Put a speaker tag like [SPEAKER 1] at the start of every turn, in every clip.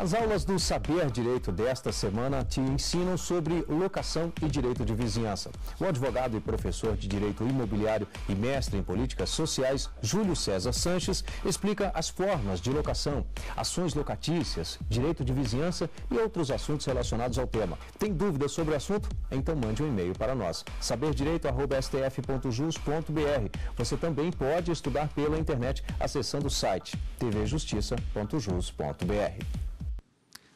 [SPEAKER 1] As aulas do Saber Direito desta semana te ensinam sobre locação e direito de vizinhança. O advogado e professor de direito imobiliário e mestre em políticas sociais, Júlio César Sanches, explica as formas de locação, ações locatícias, direito de vizinhança e outros assuntos relacionados ao tema. Tem dúvidas sobre o assunto? Então mande um e-mail para nós. saberdireito@stf.jus.br. Você também pode estudar pela internet acessando o site tvjustiça.jus.br.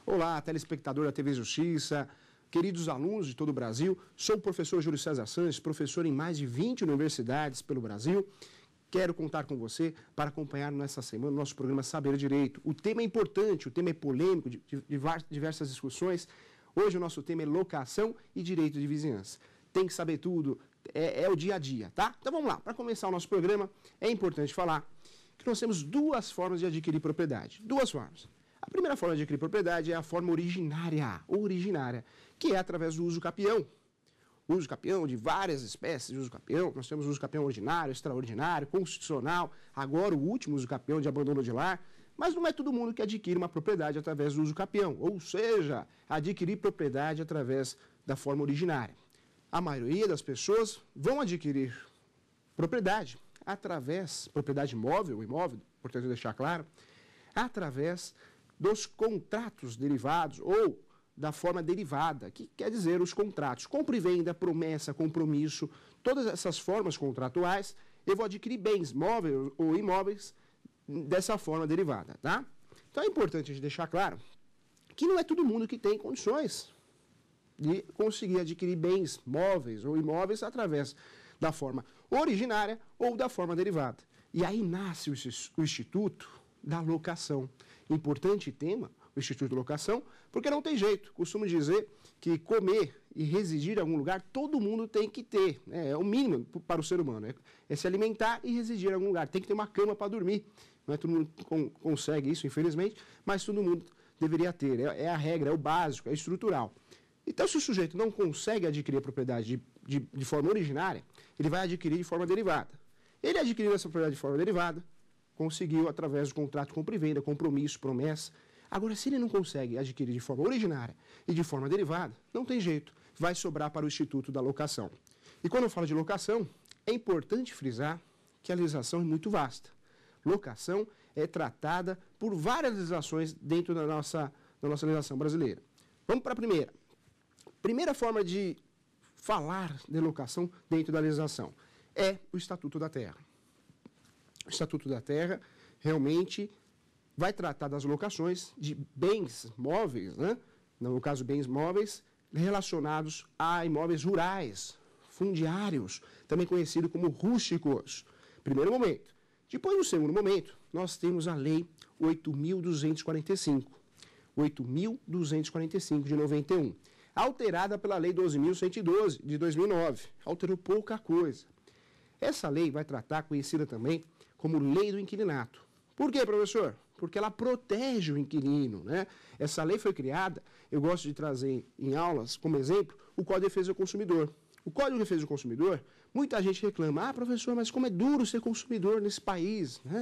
[SPEAKER 1] Olá, telespectador da TV Justiça, queridos alunos de todo o Brasil. Sou o professor Júlio César Sanches, professor em mais de 20 universidades pelo Brasil. Quero contar com você para acompanhar nessa semana o nosso programa Saber Direito. O tema é importante, o tema é polêmico, de, diversas discussões. Hoje o nosso tema é locação e direito de vizinhança. Tem que saber tudo, é, é o dia a dia, tá? Então vamos lá, para começar o nosso programa, é importante falar que nós temos duas formas de adquirir propriedade. Duas formas. A primeira forma de adquirir propriedade é a forma originária, originária, que é através do uso capião. Uso capião de várias espécies de uso capião. Nós temos uso capião ordinário, extraordinário, constitucional, agora o último uso capião de abandono de lar. Mas não é todo mundo que adquire uma propriedade através do uso capião, ou seja, adquirir propriedade através da forma originária. A maioria das pessoas vão adquirir propriedade através, propriedade móvel, imóvel, portanto, deixar claro, através dos contratos derivados ou da forma derivada, que quer dizer os contratos, compra e venda, promessa, compromisso, todas essas formas contratuais, eu vou adquirir bens móveis ou imóveis dessa forma derivada, tá? Então é importante a gente deixar claro que não é todo mundo que tem condições de conseguir adquirir bens móveis ou imóveis através da forma originária ou da forma derivada. E aí nasce o instituto da locação. Importante tema, o Instituto de Locação, porque não tem jeito. Costumo dizer que comer e residir em algum lugar, todo mundo tem que ter. Né? É o mínimo para o ser humano. É, é, se alimentar e residir em algum lugar. Tem que ter uma cama para dormir. Não é todo mundo con consegue isso, infelizmente, mas todo mundo deveria ter. É, é, a regra, é o básico, é estrutural. Então, se o sujeito não consegue adquirir a propriedade de, de, de forma originária, ele vai adquirir de forma derivada. Ele adquirindo essa propriedade de forma derivada, conseguiu através do contrato compra e venda, compromisso, promessa. Agora, se ele não consegue adquirir de forma originária e de forma derivada, não tem jeito, vai sobrar para o Instituto da Locação. E quando eu falo de locação, é importante frisar que a legislação é muito vasta. Locação é tratada por várias legislações dentro da nossa, da nossa legislação brasileira. Vamos para a primeira. Primeira forma de falar de locação dentro da legislação é o Estatuto da Terra. Estatuto da Terra realmente vai tratar das locações de bens móveis, né? no caso bens móveis, relacionados a imóveis rurais, fundiários, também conhecido como rústicos. Primeiro momento. Depois, no segundo momento, nós temos a Lei 8.245, 8.245 de 91, alterada pela Lei 12.112 de 2009. Alterou pouca coisa. Essa lei vai tratar, conhecida também como lei do inquilinato. Por quê, professor? Porque ela protege o inquilino. Né? Essa lei foi criada, eu gosto de trazer em aulas como exemplo o Código de Defesa do Consumidor. O Código de Defesa do Consumidor, muita gente reclama, ah, professor, mas como é duro ser consumidor nesse país. Né?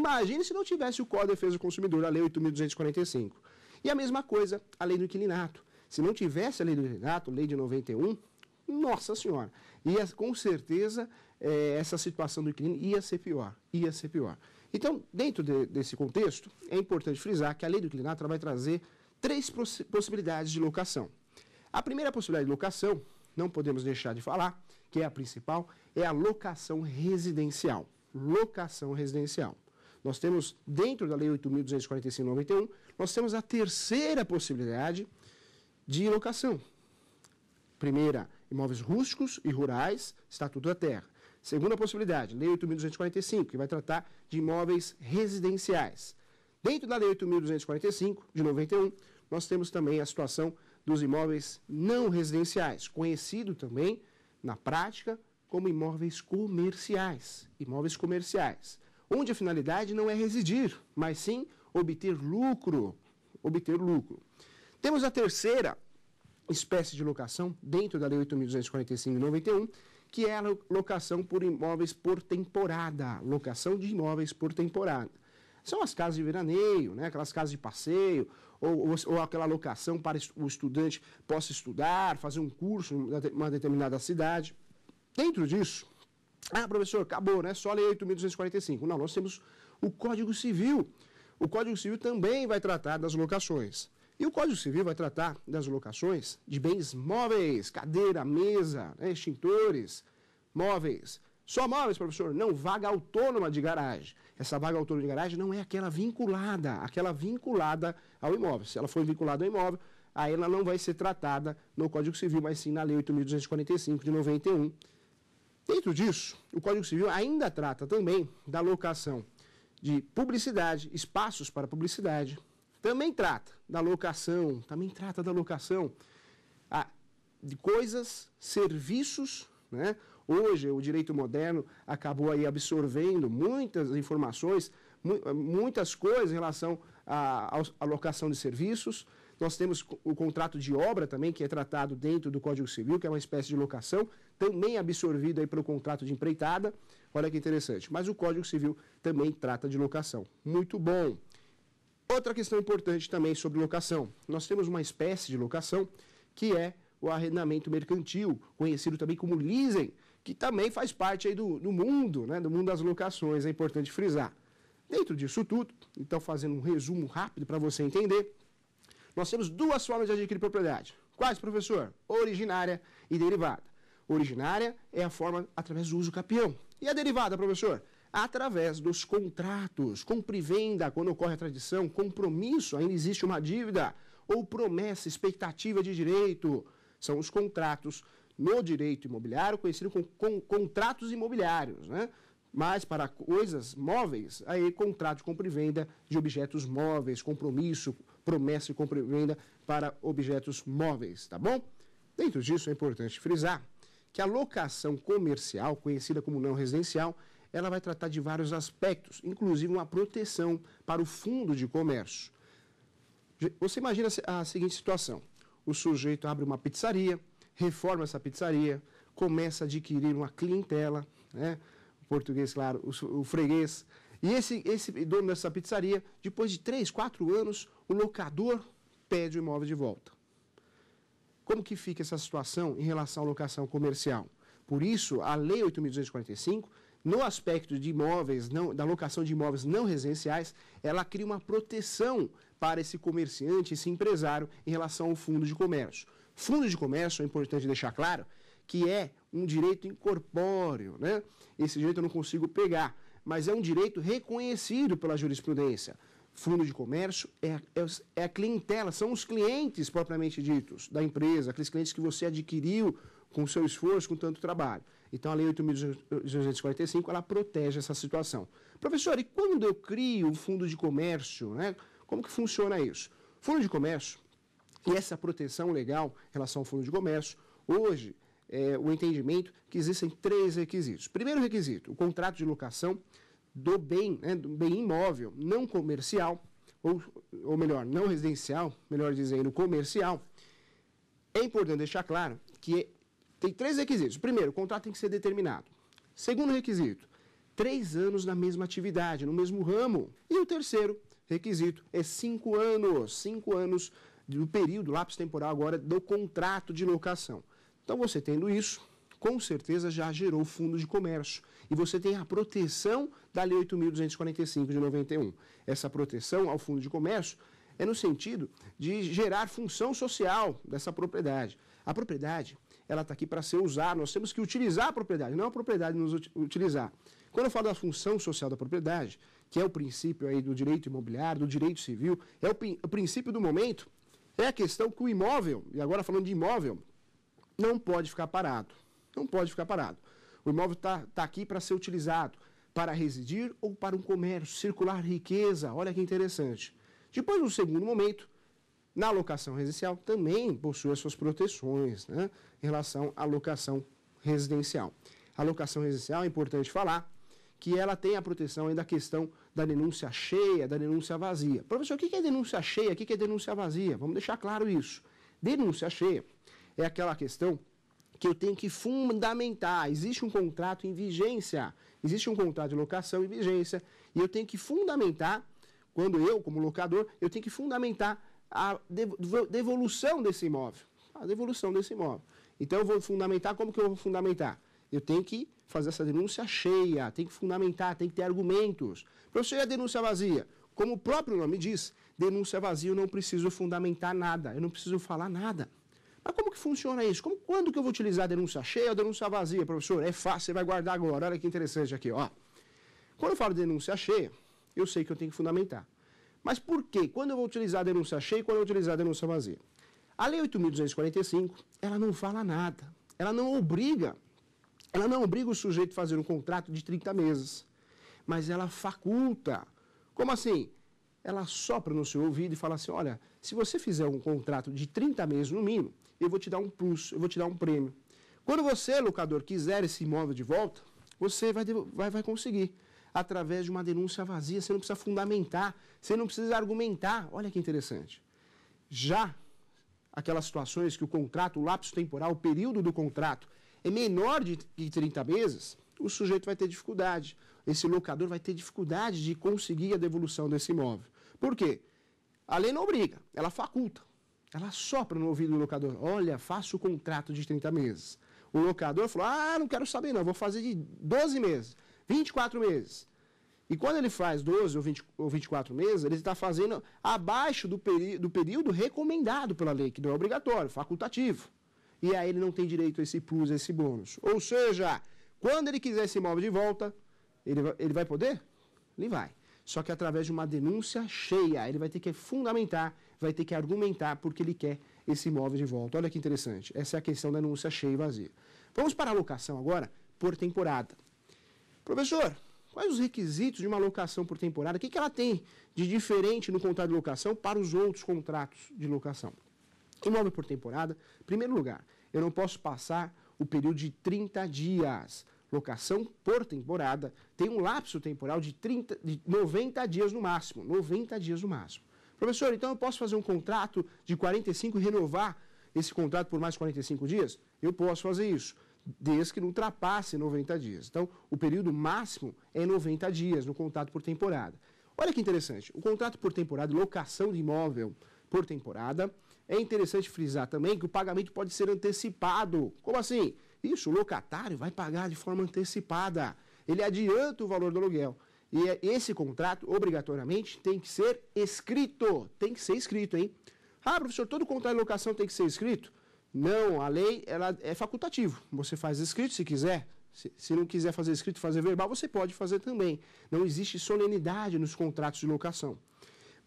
[SPEAKER 1] Imagine se não tivesse o Código de Defesa do Consumidor, a Lei 8.245. E a mesma coisa, a Lei do Inquilinato. Se não tivesse a Lei do Inquilinato, Lei de 91, nossa senhora, ia é, com certeza é, essa situação do inquilino ia ser pior, ia ser pior. Então, dentro de, desse contexto, é importante frisar que a lei do inquilinato vai trazer três poss possibilidades de locação. A primeira possibilidade de locação, não podemos deixar de falar, que é a principal, é a locação residencial. Locação residencial. Nós temos, dentro da Lei 8.245-91, nós temos a terceira possibilidade de locação. Primeira, imóveis rústicos e rurais, Estatuto da Terra. Segunda possibilidade, Lei 8.245, que vai tratar de imóveis residenciais. Dentro da Lei 8.245, de 91, nós temos também a situação dos imóveis não residenciais, conhecido também, na prática, como imóveis comerciais. Imóveis comerciais, onde a finalidade não é residir, mas sim obter lucro. Obter lucro. Temos a terceira espécie de locação, dentro da Lei 8.245 de 91, que é a locação por imóveis por temporada. Locação de imóveis por temporada. São as casas de veraneio, né? aquelas casas de passeio, ou, ou, ou aquela locação para o estudante possa estudar, fazer um curso em uma determinada cidade. Dentro disso, ah, professor, acabou, né? Só lei 8.245. Não, nós temos o Código Civil. O Código Civil também vai tratar das locações. E o Código Civil vai tratar das locações de bens móveis, cadeira, mesa, né, extintores, móveis. Só móveis, professor, não vaga autônoma de garagem. Essa vaga autônoma de garagem não é aquela vinculada, aquela vinculada ao imóvel. Se ela foi vinculada ao imóvel, aí ela não vai ser tratada no Código Civil, mas sim na Lei 8.245 de 91. Dentro disso, o Código Civil ainda trata também da locação de publicidade, espaços para publicidade, também trata da locação, também trata da locação ah, de coisas, serviços, né? Hoje, o direito moderno acabou aí absorvendo muitas informações, mu eh, muitas coisas em relação à, à locação de serviços. Nós temos o contrato de obra também, que é tratado dentro do Código Civil, que é uma espécie de locação, também absorvido aí pelo contrato de empreitada. Olha que interessante. Mas o Código Civil também trata de locação. Muito bom. Outra questão importante também sobre locação. Nós temos uma espécie de locação que é o arrendamento mercantil, conhecido também como leasing, que também faz parte aí do, do mundo, né, do mundo das locações, é importante frisar. Dentro disso tudo, então fazendo um resumo rápido para você entender, nós temos duas formas de adquirir propriedade. Quais, professor? Originária e derivada. Originária é a forma através do uso capião. E a derivada, professor? através dos contratos, compra e venda, quando ocorre a tradição, compromisso, ainda existe uma dívida, ou promessa, expectativa de direito. São os contratos no direito imobiliário, conhecido como com, contratos imobiliários, né? Mas para coisas móveis, aí contrato de compra e venda de objetos móveis, compromisso, promessa de compra e venda para objetos móveis, tá bom? Dentro disso, é importante frisar que a locação comercial, conhecida como não residencial, ela vai tratar de vários aspectos, inclusive uma proteção para o fundo de comércio. Você imagina a seguinte situação: o sujeito abre uma pizzaria, reforma essa pizzaria, começa a adquirir uma clientela, né? o português, claro, o, freguês. E esse, esse dono dessa pizzaria, depois de 3, 4 anos, o locador pede o imóvel de volta. Como que fica essa situação em relação à locação comercial? Por isso, a Lei 8.245 no aspecto de imóveis, não, da locação de imóveis não residenciais, ela cria uma proteção para esse comerciante, esse empresário, em relação ao fundo de comércio. Fundo de comércio, é importante deixar claro, que é um direito incorpóreo, né? Esse direito eu não consigo pegar, mas é um direito reconhecido pela jurisprudência. Fundo de comércio é, é, é a clientela, são os clientes propriamente ditos da empresa, aqueles clientes que você adquiriu com seu esforço, com tanto trabalho. Então, a Lei 8.245, ela protege essa situação. Professor, e quando eu crio um fundo de comércio, né, como que funciona isso? Fundo de comércio, e essa proteção legal em relação ao fundo de comércio, hoje, é, o entendimento que existem três requisitos. Primeiro requisito, o contrato de locação do bem, né, do bem imóvel não comercial, ou, ou melhor, não residencial, melhor dizendo, comercial, é importante deixar claro que tem três requisitos. Primeiro, o contrato tem que ser determinado. Segundo requisito, três anos na mesma atividade, no mesmo ramo. E o terceiro requisito é cinco anos, cinco anos do período, lápis temporal agora, do contrato de locação. Então, você tendo isso, com certeza já gerou fundo de comércio. E você tem a proteção da Lei 8.245 de 91. Essa proteção ao fundo de comércio é no sentido de gerar função social dessa propriedade. A propriedade ela está aqui para ser usada. Nós temos que utilizar a propriedade, não a propriedade nos utilizar. Quando eu falo da função social da propriedade, que é o princípio aí do direito imobiliário, do direito civil, é o, o princípio do momento, é a questão que o imóvel, e agora falando de imóvel, não pode ficar parado. Não pode ficar parado. O imóvel está tá aqui para ser utilizado para residir ou para um comércio, circular riqueza. Olha que interessante. Depois, no segundo momento, na locação residencial também possui as suas proteções né, em relação à locação residencial. A locação residencial, é importante falar, que ela tem a proteção da questão da denúncia cheia, da denúncia vazia. Professor, o que é denúncia cheia? O que é denúncia vazia? Vamos deixar claro isso. Denúncia cheia é aquela questão que eu tenho que fundamentar. Existe um contrato em vigência, existe um contrato de locação em vigência, e eu tenho que fundamentar, quando eu, como locador, eu tenho que fundamentar a devolução desse imóvel. A devolução desse imóvel. Então, eu vou fundamentar, como que eu vou fundamentar? Eu tenho que fazer essa denúncia cheia, tem que fundamentar, tem que ter argumentos. professor e a denúncia vazia, como o próprio nome diz, denúncia vazia, eu não preciso fundamentar nada, eu não preciso falar nada. Mas como que funciona isso? Como, quando que eu vou utilizar a denúncia cheia ou denúncia vazia, professor? É fácil, você vai guardar agora. Olha que interessante aqui, ó. Quando eu falo denúncia cheia, eu sei que eu tenho que fundamentar. Mas por quê? Quando eu vou utilizar a denúncia cheia e quando eu vou utilizar a denúncia vazia? A Lei 8.245, ela não fala nada. Ela não obriga, ela não obriga o sujeito a fazer um contrato de 30 meses. Mas ela faculta. Como assim? Ela sopra no seu ouvido e fala assim, olha, se você fizer um contrato de 30 meses no mínimo, eu vou te dar um plus, eu vou te dar um prêmio. Quando você, locador, quiser esse imóvel de volta, você vai, vai, vai conseguir através de uma denúncia vazia. Você não precisa fundamentar, você não precisa argumentar. Olha que interessante. Já aquelas situações que o contrato, o lapso temporal, o período do contrato é menor de 30 meses, o sujeito vai ter dificuldade. Esse locador vai ter dificuldade de conseguir a devolução desse imóvel. Por quê? A lei não obriga, ela faculta. Ela sopra no ouvido do locador: olha, faça o contrato de 30 meses. O locador falou: ah, não quero saber, não, vou fazer de 12 meses. 24 meses. E quando ele faz 12 ou, 20, ou 24 meses, ele está fazendo abaixo do, do período recomendado pela lei, que não é obrigatório, facultativo. E aí ele não tem direito a esse plus, a esse bônus. Ou seja, quando ele quiser esse imóvel de volta, ele, ele vai poder? Ele vai. Só que através de uma denúncia cheia, ele vai ter que fundamentar, vai ter que argumentar porque ele quer esse imóvel de volta. Olha que interessante. Essa é a questão da denúncia cheia e vazia. Vamos para a locação agora por temporada. Professor, quais os requisitos de uma locação por temporada? O que, que ela tem de diferente no contrato de locação para os outros contratos de locação? Imóvel por temporada, primeiro lugar, eu não posso passar o período de 30 dias. Locação por temporada tem um lapso temporal de, 30, de 90 dias no máximo. 90 dias no máximo. Professor, então eu posso fazer um contrato de 45 e renovar esse contrato por mais 45 dias? Eu posso fazer isso desde que não ultrapasse 90 dias. Então, o período máximo é 90 dias no contrato por temporada. Olha que interessante, o contrato por temporada, locação de imóvel por temporada, é interessante frisar também que o pagamento pode ser antecipado. Como assim? Isso, o locatário vai pagar de forma antecipada. Ele adianta o valor do aluguel. E é, esse contrato, obrigatoriamente, tem que ser escrito. Tem que ser escrito, hein? Ah, professor, todo contrato de locação tem que ser escrito? Não, a lei ela é facultativa. Você faz escrito se quiser. Se, se não quiser fazer escrito, fazer verbal, você pode fazer também. Não existe solenidade nos contratos de locação.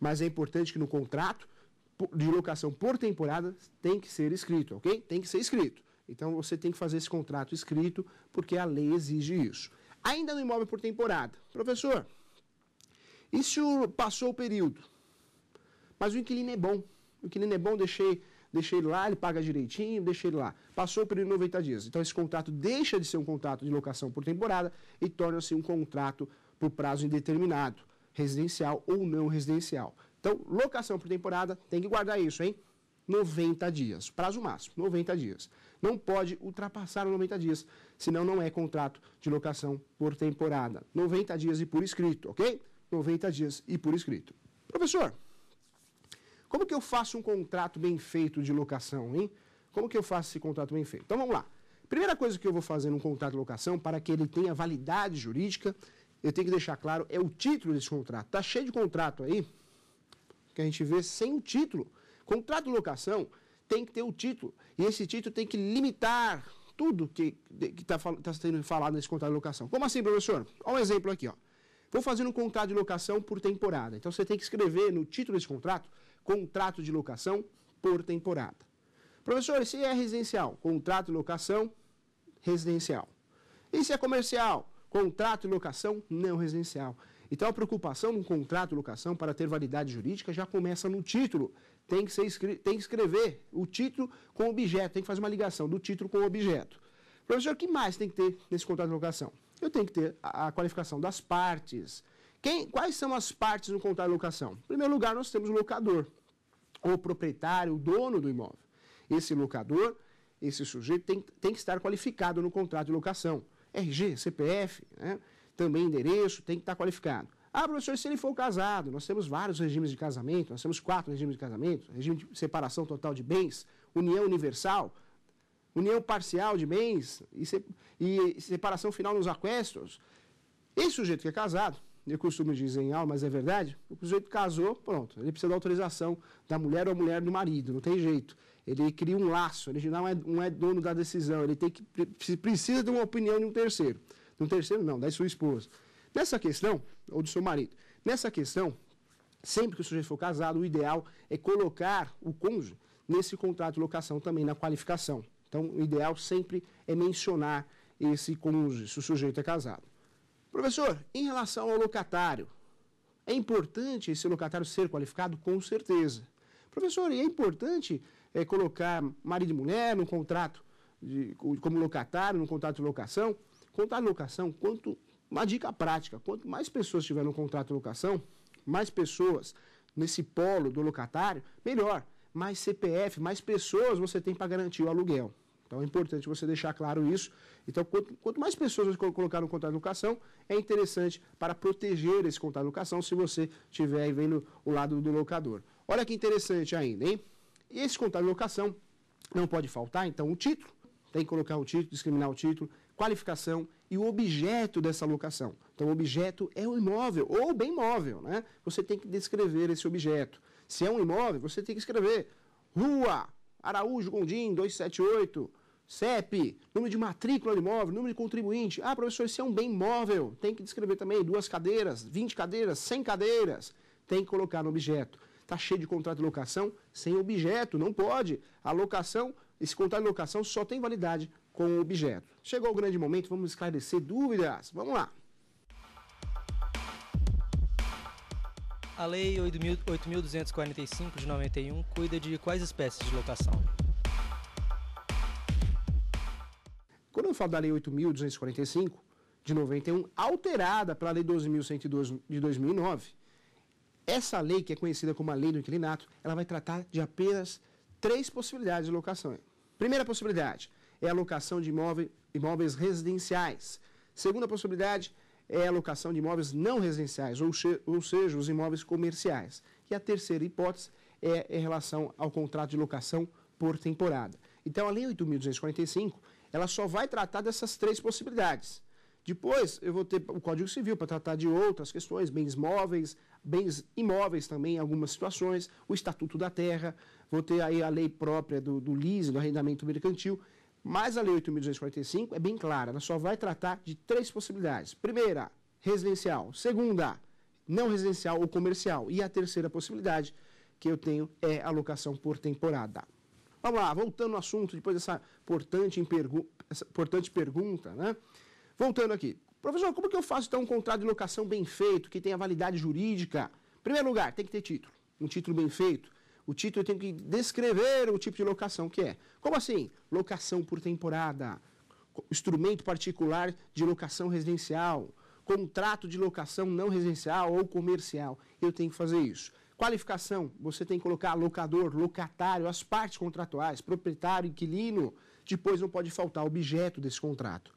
[SPEAKER 1] Mas é importante que no contrato de locação por temporada tem que ser escrito, ok? Tem que ser escrito. Então você tem que fazer esse contrato escrito, porque a lei exige isso. Ainda no imóvel por temporada. Professor, e se passou o período? Mas o inquilino é bom. O inquilino é bom, deixei deixei ele lá, ele paga direitinho, deixei ele lá. Passou o período de 90 dias. Então esse contrato deixa de ser um contrato de locação por temporada e torna-se um contrato por prazo indeterminado, residencial ou não residencial. Então, locação por temporada, tem que guardar isso, hein? 90 dias, prazo máximo, 90 dias. Não pode ultrapassar os 90 dias, senão não é contrato de locação por temporada. 90 dias e por escrito, ok? 90 dias e por escrito. Professor, como que eu faço um contrato bem feito de locação, hein? Como que eu faço esse contrato bem feito? Então vamos lá. Primeira coisa que eu vou fazer num contrato de locação, para que ele tenha validade jurídica, eu tenho que deixar claro, é o título desse contrato. Está cheio de contrato aí, que a gente vê sem o título. Contrato de locação tem que ter o título. E esse título tem que limitar tudo que está tá sendo falado nesse contrato de locação. Como assim, professor? Olha um exemplo aqui. Ó. Vou fazer um contrato de locação por temporada. Então, você tem que escrever no título desse contrato contrato de locação por temporada. Professor, se é residencial, contrato de locação residencial. E se é comercial, contrato de locação não residencial. Então a preocupação no contrato de locação para ter validade jurídica já começa no título. Tem que, ser, tem que escrever o título com o objeto, tem que fazer uma ligação do título com o objeto. Professor, o que mais tem que ter nesse contrato de locação? Eu tenho que ter a, a qualificação das partes. Quem, quais são as partes no contrato de locação? Em primeiro lugar, nós temos o locador o proprietário, o dono do imóvel. Esse locador, esse sujeito tem, tem que estar qualificado no contrato de locação. RG, CPF, né? também endereço, tem que estar qualificado. Ah, professor, se ele for casado, nós temos vários regimes de casamento, nós temos quatro regimes de casamento, regime de separação total de bens, união universal, união parcial de bens e, separação final nos aquestos. Esse sujeito que é casado, eu costumo dizer em aula, mas é verdade, o sujeito casou, pronto, ele precisa da autorização da mulher ou mulher do marido, não tem jeito. Ele cria um laço, ele não é, não é dono da decisão, ele tem que, precisa de uma opinião de um terceiro. De um terceiro não, da sua esposa. Nessa questão, ou do seu marido, nessa questão, sempre que o sujeito for casado, o ideal é colocar o cônjuge nesse contrato de locação também, na qualificação. Então, o ideal sempre é mencionar esse cônjuge, se o sujeito é casado. Professor, em relação ao locatário, é importante esse locatário ser qualificado? Com certeza. Professor, e é importante é, colocar marido e mulher num contrato de, como locatário, num contrato de locação? Contrato de locação, quanto, uma dica prática, quanto mais pessoas tiver no contrato de locação, mais pessoas nesse polo do locatário, melhor. Mais CPF, mais pessoas você tem para garantir o aluguel. Então é importante você deixar claro isso. Então, quanto, quanto mais pessoas você colocar no contrato de locação é interessante para proteger esse contrato de locação se você estiver vendo o lado do locador. Olha que interessante ainda, hein? Esse contrato de locação não pode faltar, então, o título. Tem que colocar o título, discriminar o título, qualificação e o objeto dessa locação. Então, o objeto é o imóvel ou bem móvel, né? Você tem que descrever esse objeto. Se é um imóvel, você tem que escrever Rua Araújo Gondim 278, CEP, número de matrícula do imóvel, número de contribuinte. Ah, professor, isso é um bem móvel. Tem que descrever também duas cadeiras, 20 cadeiras, 100 cadeiras. Tem que colocar no objeto. Está cheio de contrato de locação sem objeto, não pode. A locação, esse contrato de locação só tem validade com o objeto. Chegou o grande momento, vamos esclarecer dúvidas. Vamos lá. A Lei 8.245 de 91 cuida de quais espécies de locação? Quando eu falo da Lei 8.245, de 91, alterada pela Lei 12.102 de 2009, essa lei, que é conhecida como a Lei do Inquilinato, ela vai tratar de apenas três possibilidades de locação. Primeira possibilidade é a locação de imóvel, imóveis residenciais. Segunda possibilidade é a locação de imóveis não residenciais, ou, ou seja, os imóveis comerciais. E a terceira hipótese é em relação ao contrato de locação por temporada. Então, a Lei 8.245, ela só vai tratar dessas três possibilidades. Depois, eu vou ter o Código Civil para tratar de outras questões, bens móveis, bens imóveis também, em algumas situações, o Estatuto da Terra, vou ter aí a lei própria do, do lease, do arrendamento mercantil, mas a Lei 8.245 é bem clara, ela só vai tratar de três possibilidades. Primeira, residencial. Segunda, não residencial ou comercial. E a terceira possibilidade que eu tenho é a locação por temporada. Vamos lá, voltando ao assunto, depois dessa importante, essa importante pergunta, né? Voltando aqui. Professor, como que eu faço então um contrato de locação bem feito, que tenha validade jurídica? Em primeiro lugar, tem que ter título. Um título bem feito. O título tem que descrever o tipo de locação que é. Como assim? Locação por temporada, instrumento particular de locação residencial, contrato de locação não residencial ou comercial. Eu tenho que fazer isso. Qualificação, você tem que colocar locador, locatário, as partes contratuais, proprietário, inquilino. Depois não pode faltar objeto desse contrato.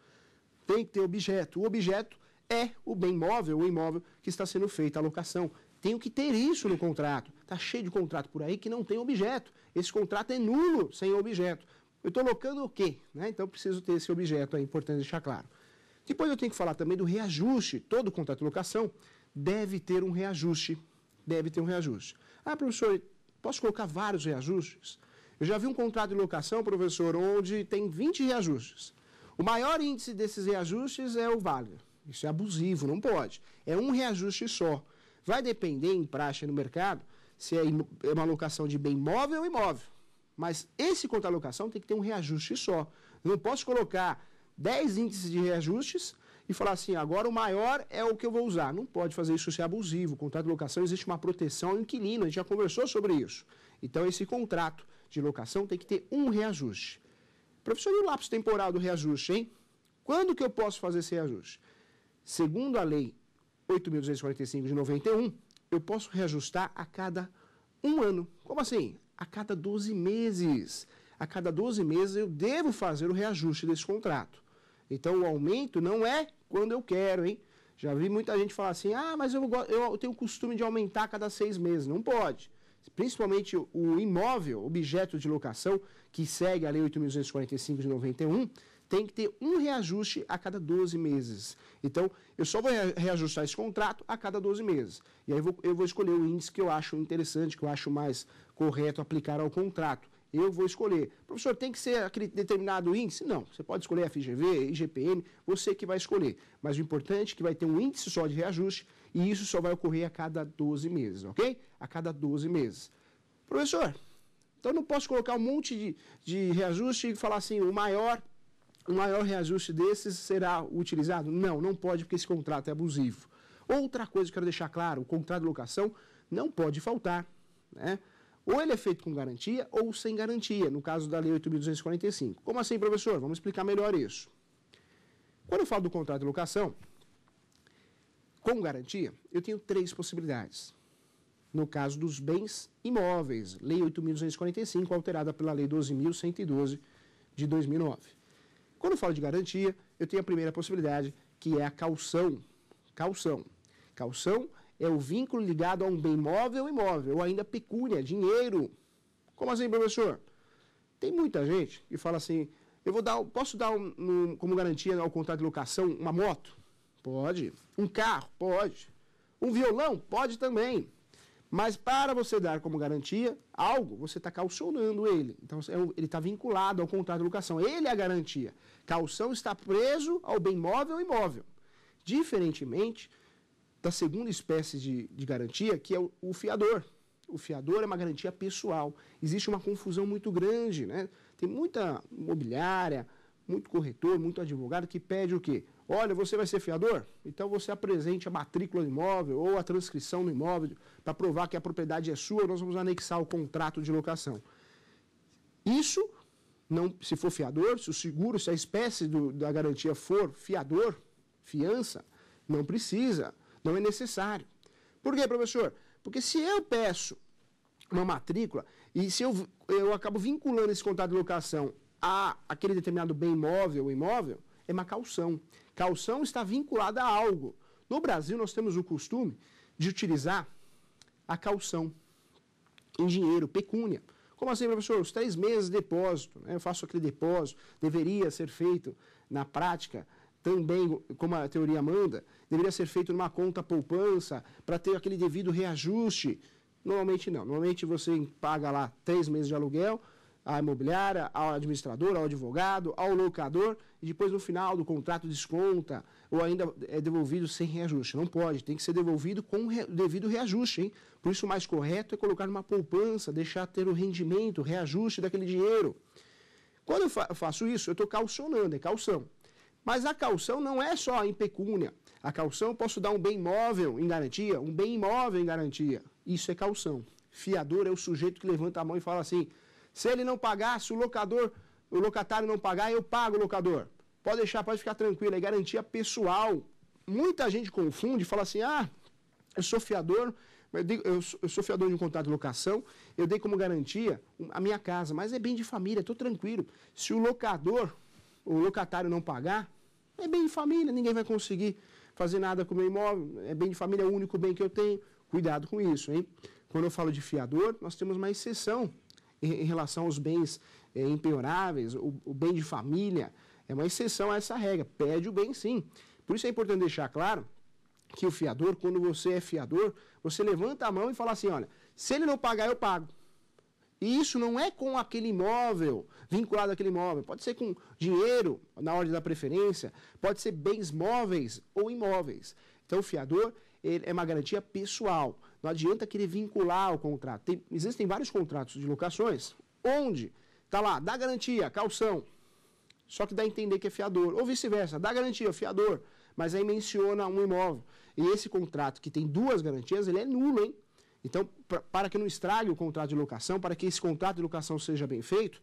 [SPEAKER 1] Tem que ter objeto. O objeto é o bem móvel, o imóvel que está sendo feita a locação. tem que ter isso no contrato. Está cheio de contrato por aí que não tem objeto. Esse contrato é nulo sem objeto. Eu estou locando o quê? Né? Então preciso ter esse objeto, é importante deixar claro. Depois eu tenho que falar também do reajuste. Todo contrato de locação deve ter um reajuste deve ter um reajuste. Ah, professor, posso colocar vários reajustes? Eu já vi um contrato de locação, professor, onde tem 20 reajustes. O maior índice desses reajustes é o Vale. Isso é abusivo, não pode. É um reajuste só. Vai depender em praxe no mercado se é, é uma locação de bem móvel ou imóvel. Mas esse contrato de locação tem que ter um reajuste só. Eu não posso colocar 10 índices de reajustes e falar assim, agora o maior é o que eu vou usar. Não pode fazer isso ser abusivo. O contrato de locação existe uma proteção ao é inquilino, a gente já conversou sobre isso. Então, esse contrato de locação tem que ter um reajuste. Professor, e o lapso temporal do reajuste, hein? Quando que eu posso fazer esse reajuste? Segundo a lei 8.245 de 91, eu posso reajustar a cada um ano. Como assim? A cada 12 meses. A cada 12 meses eu devo fazer o reajuste desse contrato. Então o aumento não é quando eu quero, hein? Já vi muita gente falar assim, ah, mas eu, eu tenho o costume de aumentar a cada seis meses. Não pode. Principalmente o imóvel, objeto de locação, que segue a Lei 8.245 de 91, tem que ter um reajuste a cada 12 meses. Então, eu só vou reajustar esse contrato a cada 12 meses. E aí eu vou, eu vou escolher o índice que eu acho interessante, que eu acho mais correto aplicar ao contrato eu vou escolher. Professor, tem que ser aquele determinado índice? Não, você pode escolher FGV, IGPM, você que vai escolher. Mas o importante é que vai ter um índice só de reajuste e isso só vai ocorrer a cada 12 meses, ok? A cada 12 meses. Professor, então não posso colocar um monte de, de reajuste e falar assim, o maior, o maior reajuste desses será utilizado? Não, não pode porque esse contrato é abusivo. Outra coisa que eu quero deixar claro, o contrato de locação não pode faltar, né? Ou ele é feito com garantia ou sem garantia, no caso da Lei 8.245. Como assim, professor? Vamos explicar melhor isso. Quando eu falo do contrato de locação, com garantia, eu tenho três possibilidades. No caso dos bens imóveis, Lei 8.245, alterada pela Lei 12.112 de 2009. Quando eu falo de garantia, eu tenho a primeira possibilidade, que é a calção. Calção. Calção é o vínculo ligado a um bem móvel e imóvel, ou ainda pecúnia, dinheiro. Como assim, professor? Tem muita gente que fala assim, eu vou dar, posso dar um, um, como garantia ao né, contrato de locação uma moto? Pode. Um carro? Pode. Um violão? Pode também. Mas para você dar como garantia algo, você está calcionando ele. Então é ele está vinculado ao contrato de locação. Ele é a garantia. Calção está preso ao bem móvel e imóvel. Diferentemente da segunda espécie de, de garantia, que é o, o, fiador. O fiador é uma garantia pessoal. Existe uma confusão muito grande, né? Tem muita imobiliária, muito corretor, muito advogado que pede o quê? Olha, você vai ser fiador? Então você apresente a matrícula do imóvel ou a transcrição do imóvel para provar que a propriedade é sua, nós vamos anexar o contrato de locação. Isso, não, se for fiador, se o seguro, se a espécie do, da garantia for fiador, fiança, não precisa. Não é necessário. Por quê, professor? Porque se eu peço uma matrícula e se eu, eu acabo vinculando esse contrato de locação a aquele determinado bem imóvel ou imóvel, é uma calção. Calção está vinculada a algo. No Brasil, nós temos o costume de utilizar a calção em dinheiro, pecúnia. Como assim, professor? Os três meses de depósito, né? eu faço aquele depósito, deveria ser feito na prática também, como a teoria manda, deveria ser feito numa conta poupança para ter aquele devido reajuste. Normalmente não. Normalmente você paga lá três meses de aluguel, à imobiliária, ao administrador, ao advogado, ao locador, e depois no final do contrato desconta, ou ainda é devolvido sem reajuste. Não pode, tem que ser devolvido com o devido reajuste. Hein? Por isso, o mais correto é colocar numa poupança, deixar ter o rendimento, o reajuste daquele dinheiro. Quando eu faço isso, eu estou calcionando, é calção. Mas a calção não é só em pecúnia. A calção eu posso dar um bem imóvel em garantia, um bem imóvel em garantia. Isso é calção. Fiador é o sujeito que levanta a mão e fala assim: se ele não pagar, se o locador, o locatário não pagar, eu pago o locador. Pode deixar, pode ficar tranquilo, é garantia pessoal. Muita gente confunde, e fala assim: ah, eu sou fiador, eu, eu, sou, eu sou fiador de um contrato de locação, eu dei como garantia a minha casa, mas é bem de família, estou tranquilo. Se o locador o locatário não pagar, é bem de família, ninguém vai conseguir fazer nada com o meu imóvel, é bem de família, é o único bem que eu tenho. Cuidado com isso, hein? Quando eu falo de fiador, nós temos uma exceção em, relação aos bens é, eh, empenhoráveis, o, o bem de família, é uma exceção a essa regra, pede o bem sim. Por isso é importante deixar claro que o fiador, quando você é fiador, você levanta a mão e fala assim, olha, se ele não pagar, eu pago. E isso não é com aquele imóvel, vinculado àquele imóvel. Pode ser com dinheiro, na ordem da preferência, pode ser bens móveis ou imóveis. Então, o fiador é uma garantia pessoal. Não adianta querer vincular o contrato. Tem, existem vários contratos de locações onde está lá, dá garantia, calção, só que dá a entender que é fiador. Ou vice-versa, dá garantia, é fiador, mas aí menciona um imóvel. E esse contrato que tem duas garantias, ele é nulo, hein? Então, pra, para que não estrague o contrato de locação, para que esse contrato de locação seja bem feito,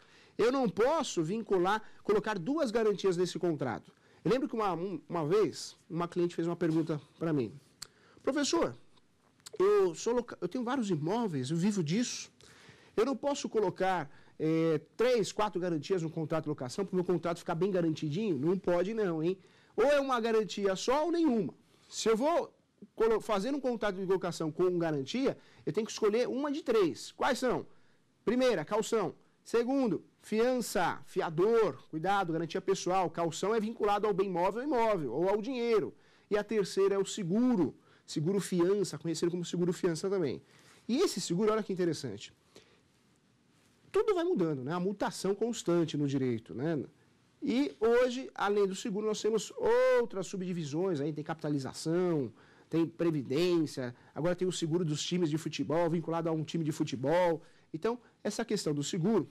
[SPEAKER 1] eu não posso vincular, colocar duas garantias nesse contrato. Eu lembro que uma, uma vez, uma cliente fez uma pergunta para mim. Professor, eu, sou loca... eu tenho vários imóveis, eu vivo disso. Eu não posso colocar é, três, quatro garantias no contrato de locação para o meu contrato ficar bem garantidinho? Não pode não, hein? Ou é uma garantia só ou nenhuma. Se eu vou fazer um contrato de locação com garantia, eu tenho que escolher uma de três. Quais são? Primeira, calção. Segundo, fiança, fiador, cuidado, garantia pessoal, calção é vinculado ao bem móvel imóvel ou ao dinheiro. E a terceira é o seguro, seguro fiança, conhecido como seguro fiança também. E esse seguro, olha que interessante, tudo vai mudando, né? A mutação constante no direito, né? E hoje, além do seguro, nós temos outras subdivisões, aí tem capitalização, tem previdência, agora tem o seguro dos times de futebol, vinculado a um time de futebol. Então, essa questão do seguro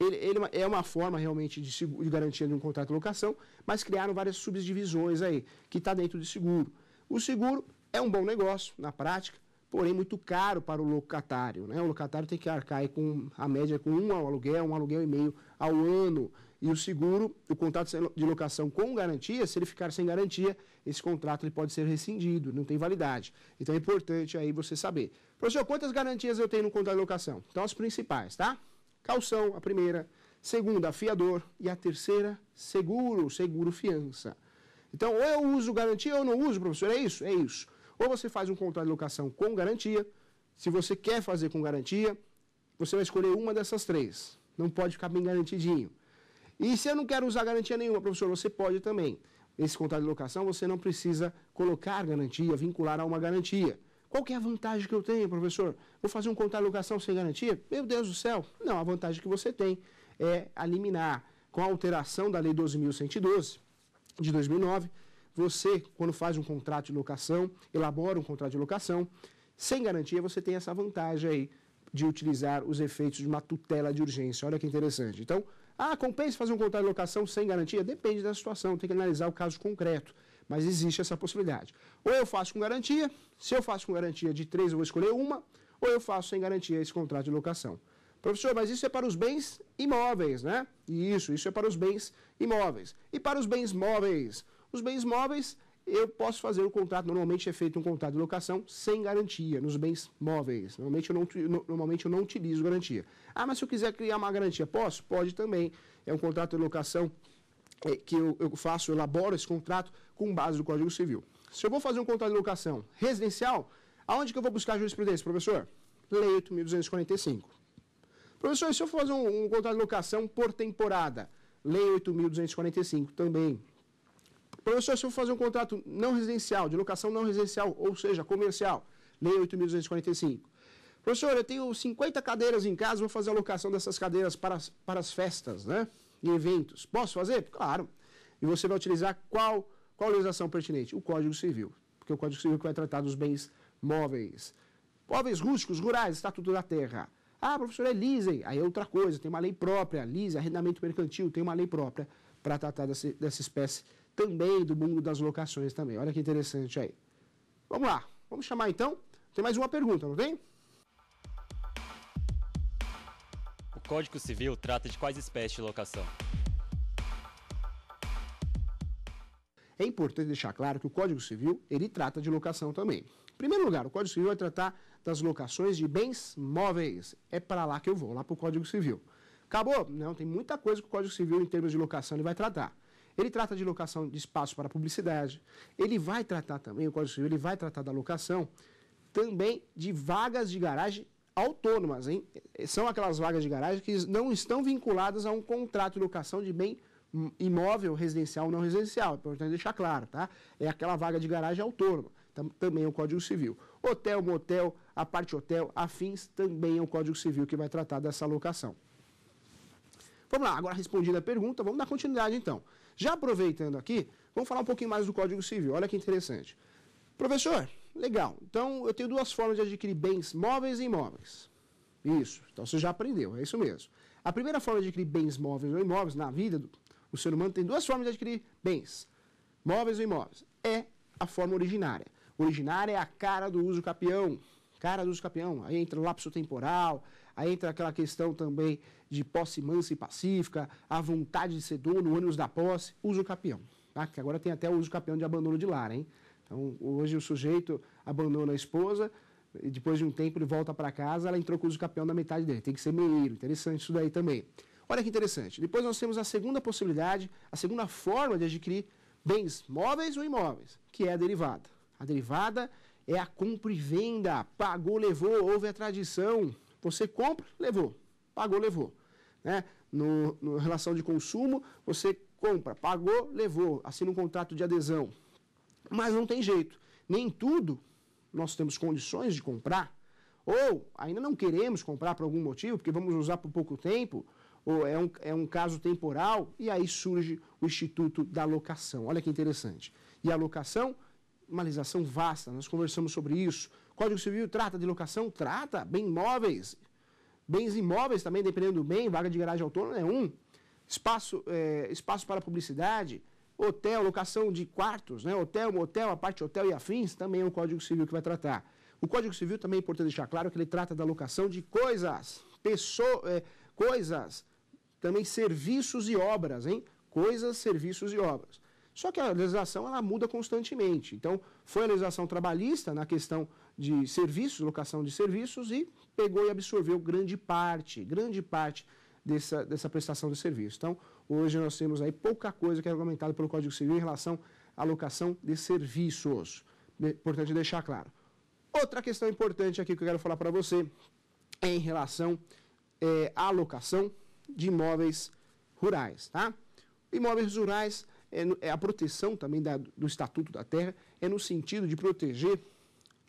[SPEAKER 1] ele, ele é, é uma forma realmente de, de garantia de um contrato de locação, mas criaram várias subdivisões aí, que está dentro de seguro. O seguro é um bom negócio, na prática, porém muito caro para o locatário. Né? O locatário tem que arcar com a média com um aluguel, um aluguel e meio ao ano. E o seguro, o contrato de locação com garantia, se ele ficar sem garantia, esse contrato ele pode ser rescindido, não tem validade. Então é importante aí você saber. Professor, quantas garantias eu tenho no contrato de locação? Então as principais, tá? Calção, a primeira. Segunda, fiador. E a terceira, seguro, seguro fiança. Então, ou eu uso garantia ou não uso, professor. É isso? É isso. Ou você faz um contrato de locação com garantia. Se você quer fazer com garantia, você vai escolher uma dessas três. Não pode ficar bem garantidinho. E se eu não quero usar garantia nenhuma, professor, você pode também. Esse contrato de locação, você não precisa colocar garantia, vincular a uma garantia. Qual que é a vantagem que eu tenho, professor? Vou fazer um contrato de locação sem garantia? Meu Deus do céu! Não, a vantagem que você tem é eliminar Com a alteração da Lei 12.112, de 2009, você, quando faz um contrato de locação, elabora um contrato de locação, sem garantia, você tem essa vantagem aí de utilizar os efeitos de uma tutela de urgência. Olha que interessante. Então, ah, compensa fazer um contrato de locação sem garantia? Depende da situação, tem que analisar o caso concreto. Mas existe essa possibilidade. Ou eu faço com garantia, se eu faço com garantia de três, eu vou escolher uma, ou eu faço sem garantia esse contrato de locação. Professor, mas isso é para os bens imóveis, né? Isso, isso é para os bens imóveis. E para os bens móveis? Os bens móveis, eu posso fazer o contrato, normalmente é feito um contrato de locação sem garantia nos bens móveis. Normalmente eu não, normalmente eu não utilizo garantia. Ah, mas se eu quiser criar uma garantia, posso? Pode também. É um contrato de locação é, que eu, eu faço, eu elaboro esse contrato com base no Código Civil. Se eu vou fazer um contrato de locação residencial, aonde que eu vou buscar jurisprudência, professor? Lei 8.245. Professor, se eu for fazer um, um contrato de locação por temporada, Lei 8.245 também. Professor, se eu for fazer um contrato não residencial, de locação não residencial, ou seja, comercial, Lei 8.245. Professor, eu tenho 50 cadeiras em casa, vou fazer a locação dessas cadeiras para, para as festas, né? e eventos. Posso fazer? Claro. E você vai utilizar qual, qual legislação pertinente? O Código Civil. Porque é o Código Civil é que vai tratar dos bens móveis. Móveis rústicos, rurais, Estatuto da Terra. Ah, professor, é leasing. Aí é outra coisa, tem uma lei própria. Leasing, arrendamento mercantil, tem uma lei própria para tratar dessa, dessa espécie também do mundo das locações também. Olha que interessante aí. Vamos lá. Vamos chamar então. Tem mais uma pergunta, não tem? Código Civil trata de quais espécies de locação? É importante deixar claro que o Código Civil, ele trata de locação também. Em primeiro lugar, o Código Civil vai tratar das locações de bens móveis. É para lá que eu vou, lá para o Código Civil. Acabou? Não, tem muita coisa que o Código Civil, em termos de locação, ele vai tratar. Ele trata de locação de espaço para publicidade. Ele vai tratar também, o Código Civil, ele vai tratar da locação também de vagas de garagem autônomas, hein? São aquelas vagas de garagem que não estão vinculadas a um contrato de locação de bem imóvel residencial ou não residencial. É importante deixar claro, tá? É aquela vaga de garagem autônoma. Também é o Código Civil. Hotel, motel, a parte hotel, afins, também é o Código Civil que vai tratar dessa locação. Vamos lá, agora respondida a pergunta, vamos dar continuidade então. Já aproveitando aqui, vamos falar um pouquinho mais do Código Civil. Olha que interessante. Professor, Legal. Então, eu tenho duas formas de adquirir bens móveis e imóveis. Isso. Então, você já aprendeu. É isso mesmo. A primeira forma de adquirir bens móveis ou imóveis na vida do o ser humano tem duas formas de adquirir bens, móveis ou imóveis. É a forma originária. Originária é a cara do uso capião. Cara do uso capião. Aí entra o lapso temporal, aí entra aquela questão também de posse mansa e pacífica, a vontade de ser dono, o ônus da posse, uso capião. Tá? Que agora tem até o uso capião de abandono de lar, hein? Então, hoje o sujeito abandona a esposa, e depois de um tempo ele volta para casa, ela entrou com o uso capião na metade dele. Tem que ser meiro. Interessante isso daí também. Olha que interessante. Depois nós temos a segunda possibilidade, a segunda forma de adquirir bens móveis ou imóveis, que é a derivada. A derivada é a compra e venda. Pagou, levou, houve a tradição. Você compra, levou. Pagou, levou. Né? No, no relação de consumo, você compra, pagou, levou. Assina um contrato de adesão. Mas não tem jeito. Nem tudo nós temos condições de comprar, ou ainda não queremos comprar por algum motivo, porque vamos usar por pouco tempo, ou é um, é um caso temporal, e aí surge o Instituto da Locação. Olha que interessante. E a locação, uma legislação vasta, nós conversamos sobre isso. Código Civil trata de locação? Trata, bem imóveis. Bens imóveis também, dependendo do bem, vaga de garagem autônoma é um. Espaço, é, espaço para publicidade, Hotel, locação de quartos, né? hotel, motel, a parte hotel e afins, também é o Código Civil que vai tratar. O Código Civil também é importante deixar claro que ele trata da locação de coisas, pessoas, é, coisas, também serviços e obras, hein? Coisas, serviços e obras. Só que a legislação ela muda constantemente. Então, foi a legislação trabalhista na questão de serviços, locação de serviços e pegou e absorveu grande parte, grande parte dessa, dessa prestação de serviço. Então, hoje nós temos aí pouca coisa que é regulamentada pelo Código Civil em relação à alocação de serviços. Importante deixar claro. Outra questão importante aqui que eu quero falar para você é em relação é, à alocação de imóveis rurais. Tá? Imóveis rurais, é, é a proteção também da, do Estatuto da Terra é no sentido de proteger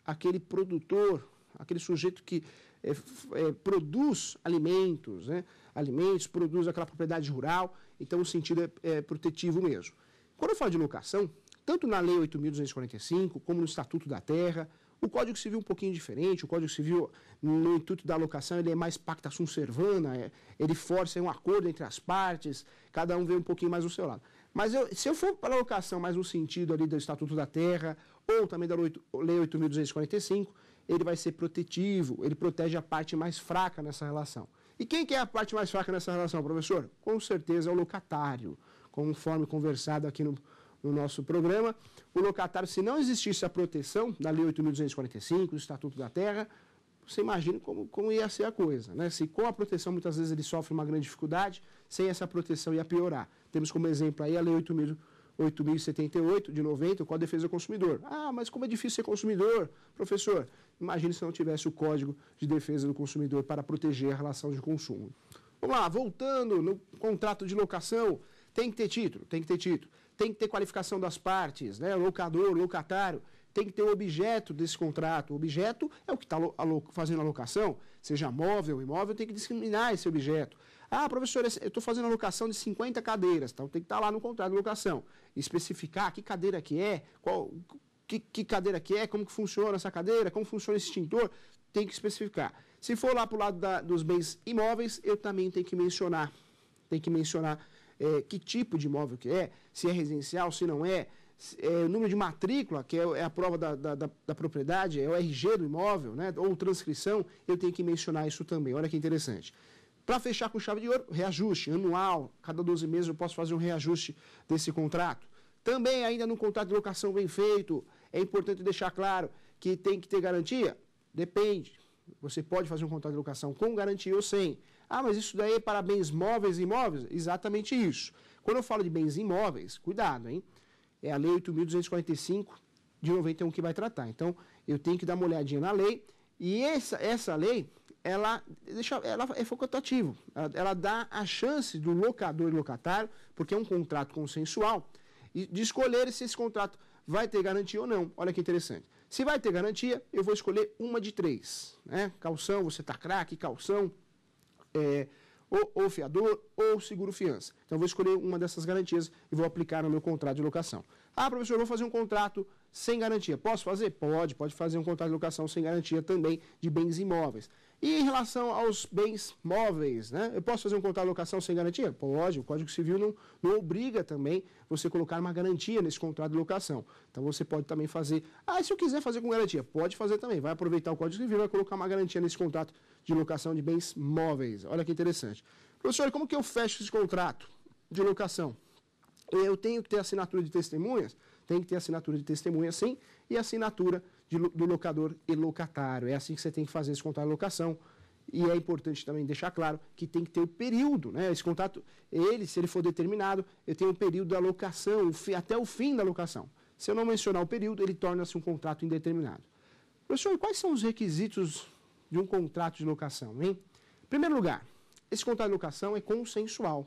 [SPEAKER 1] aquele produtor, aquele sujeito que é, é, produz alimentos, né? alimentos, produz aquela propriedade rural, então o sentido é, é protetivo mesmo. Quando eu falo de locação, tanto na Lei 8.245, como no Estatuto da Terra, o Código Civil é um pouquinho diferente, o Código Civil, no intuito da locação, ele é mais pacta sunt servana, é, ele força um acordo entre as partes, cada um vê um pouquinho mais do seu lado. Mas eu, se eu for para a locação mais no sentido ali do Estatuto da Terra, ou também da Lei 8.245, ele vai ser protetivo, ele protege a parte mais fraca nessa relação. E quem que é a parte mais fraca nessa relação, professor? Com certeza é o locatário, conforme conversado aqui no, no nosso programa. O locatário, se não existisse a proteção da Lei 8.245, do Estatuto da Terra, você imagina como, como ia ser a coisa. Né? Se com a proteção muitas vezes ele sofre uma grande dificuldade, sem essa proteção ia piorar. Temos como exemplo aí a Lei 8.245. 8.078 de 90, o a de Defesa do Consumidor. Ah, mas como é difícil ser consumidor, professor. Imagine se não tivesse o Código de Defesa do Consumidor para proteger a relação de consumo. Vamos lá, voltando no contrato de locação, tem que ter título, tem que ter título, tem que ter qualificação das partes, né? locador, locatário, tem que ter o objeto desse contrato. O objeto é o que está fazendo a locação, seja móvel, imóvel, tem que discriminar esse objeto. Ah, professor, eu estou fazendo alocação de 50 cadeiras, então tem que estar tá lá no contrato de locação. Especificar que cadeira que é, qual, que, que cadeira que é, como que funciona essa cadeira, como funciona esse extintor, tem que especificar. Se for lá para o lado da, dos bens imóveis, eu também tenho que mencionar. Tem que mencionar é, que tipo de imóvel que é, se é residencial, se não é, é, o número de matrícula, que é, é, a prova da, da, da, da propriedade, é o RG do imóvel, né, ou transcrição, eu tenho que mencionar isso também. Olha que interessante. Para fechar com chave de ouro, reajuste anual. Cada 12 meses eu posso fazer um reajuste desse contrato. Também, ainda no contrato de locação bem feito, é importante deixar claro que tem que ter garantia? Depende. Você pode fazer um contrato de locação com garantia ou sem. Ah, mas isso daí é para bens móveis e imóveis? Exatamente isso. Quando eu falo de bens imóveis, cuidado, hein? É a Lei 8.245 de 91 que vai tratar. Então, eu tenho que dar uma olhadinha na lei. E essa, essa lei ela deixa ela é facultativo. Ela, ela dá a chance do locador e locatário, porque é um contrato consensual, e de escolher se esse contrato vai ter garantia ou não. Olha que interessante. Se vai ter garantia, eu vou escolher uma de três. Né? Calção, você tá craque, calção, é, ou, ou fiador, ou seguro fiança. Então, eu vou escolher uma dessas garantias e vou aplicar no meu contrato de locação. Ah, professor, eu vou fazer um contrato sem garantia. Posso fazer? Pode, pode fazer um contrato de locação sem garantia também de bens imóveis. E em relação aos bens móveis, né? Eu posso fazer um contrato de locação sem garantia? Pode, o Código Civil não, não obriga também você colocar uma garantia nesse contrato de locação. Então você pode também fazer. Ah, se eu quiser fazer com garantia, pode fazer também. Vai aproveitar o Código Civil e vai colocar uma garantia nesse contrato de locação de bens móveis. Olha que interessante. Professor, como que eu fecho esse contrato de locação? Eu tenho que ter assinatura de testemunhas? Tem que ter assinatura de testemunha, sim, e assinatura de de, do locador e locatário. É assim que você tem que fazer esse contrato de locação. E é importante também deixar claro que tem que ter o um período, né? Esse contrato, ele, se ele for determinado, ele tem o um período da locação, até o fim da locação. Se eu não mencionar o período, ele torna-se um contrato indeterminado. Professor, quais são os requisitos de um contrato de locação, hein? Em primeiro lugar, esse contrato de locação é consensual.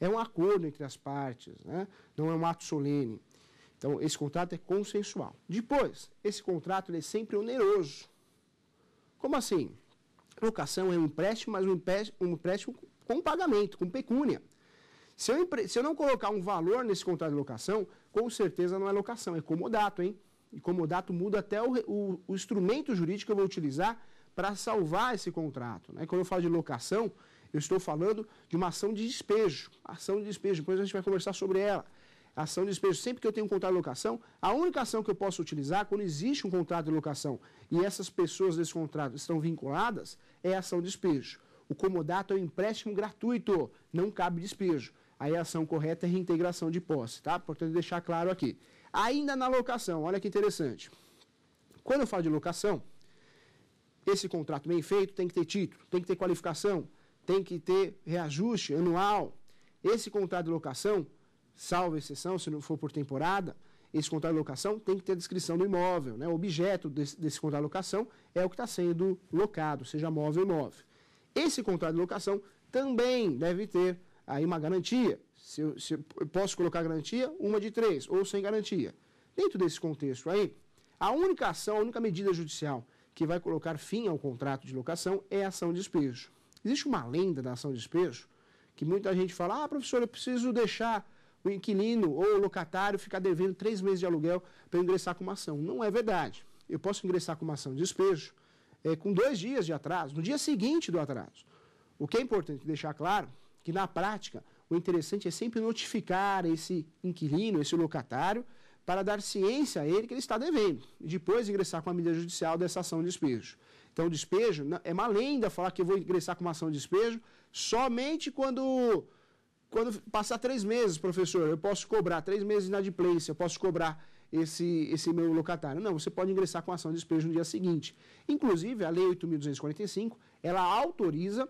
[SPEAKER 1] É um acordo entre as partes, né? não é um ato solene. Então, esse contrato é consensual. Depois, esse contrato é sempre oneroso. Como assim? Locação é um empréstimo, mas um empréstimo, um empréstimo com pagamento, com pecúnia. Se eu, Se eu, não colocar um valor nesse contrato de locação, com certeza não é locação, é comodato, hein? E comodato muda até o, o, o instrumento jurídico que eu vou utilizar para salvar esse contrato. Né? Quando eu falo de locação, eu estou falando de uma ação de despejo. Ação de despejo, depois a gente vai conversar sobre ela ação de despejo, sempre que eu tenho um contrato de locação, a única ação que eu posso utilizar quando existe um contrato de locação e essas pessoas desse contrato estão vinculadas é a ação de despejo. O comodato é um empréstimo gratuito, não cabe despejo. Aí a ação correta é reintegração de posse, tá? Portanto, deixar claro aqui. Ainda na locação, olha que interessante. Quando eu falo de locação, esse contrato bem feito tem que ter título, tem que ter qualificação, tem que ter reajuste anual. Esse contrato de locação salvo exceção, se não for por temporada, esse contrato de locação tem que ter a descrição do imóvel. Né? O objeto desse, desse contrato de locação é o que está sendo locado, seja móvel ou imóvel. Esse contrato de locação também deve ter aí uma garantia. Se eu, se eu posso colocar garantia, uma de três, ou sem garantia. Dentro desse contexto aí, a única ação, a única medida judicial que vai colocar fim ao contrato de locação é a ação de despejo. Existe uma lenda da ação de despejo que muita gente fala, ah, professor, eu preciso deixar o inquilino ou o locatário ficar devendo três meses de aluguel para ingressar com uma ação. Não é verdade. Eu posso ingressar com uma ação de despejo é, com dois dias de atraso, no dia seguinte do atraso. O que é importante deixar claro que, na prática, o interessante é sempre notificar esse inquilino, esse locatário, para dar ciência a ele que ele está devendo, e depois ingressar com a medida judicial dessa ação de despejo. Então, o despejo é uma lenda falar que eu vou ingressar com uma ação de despejo somente quando quando passar três meses, professor, eu posso cobrar três meses de inadimplência, eu posso cobrar esse, esse meu locatário. Não, você pode ingressar com ação de despejo no dia seguinte. Inclusive, a Lei 8.245, ela autoriza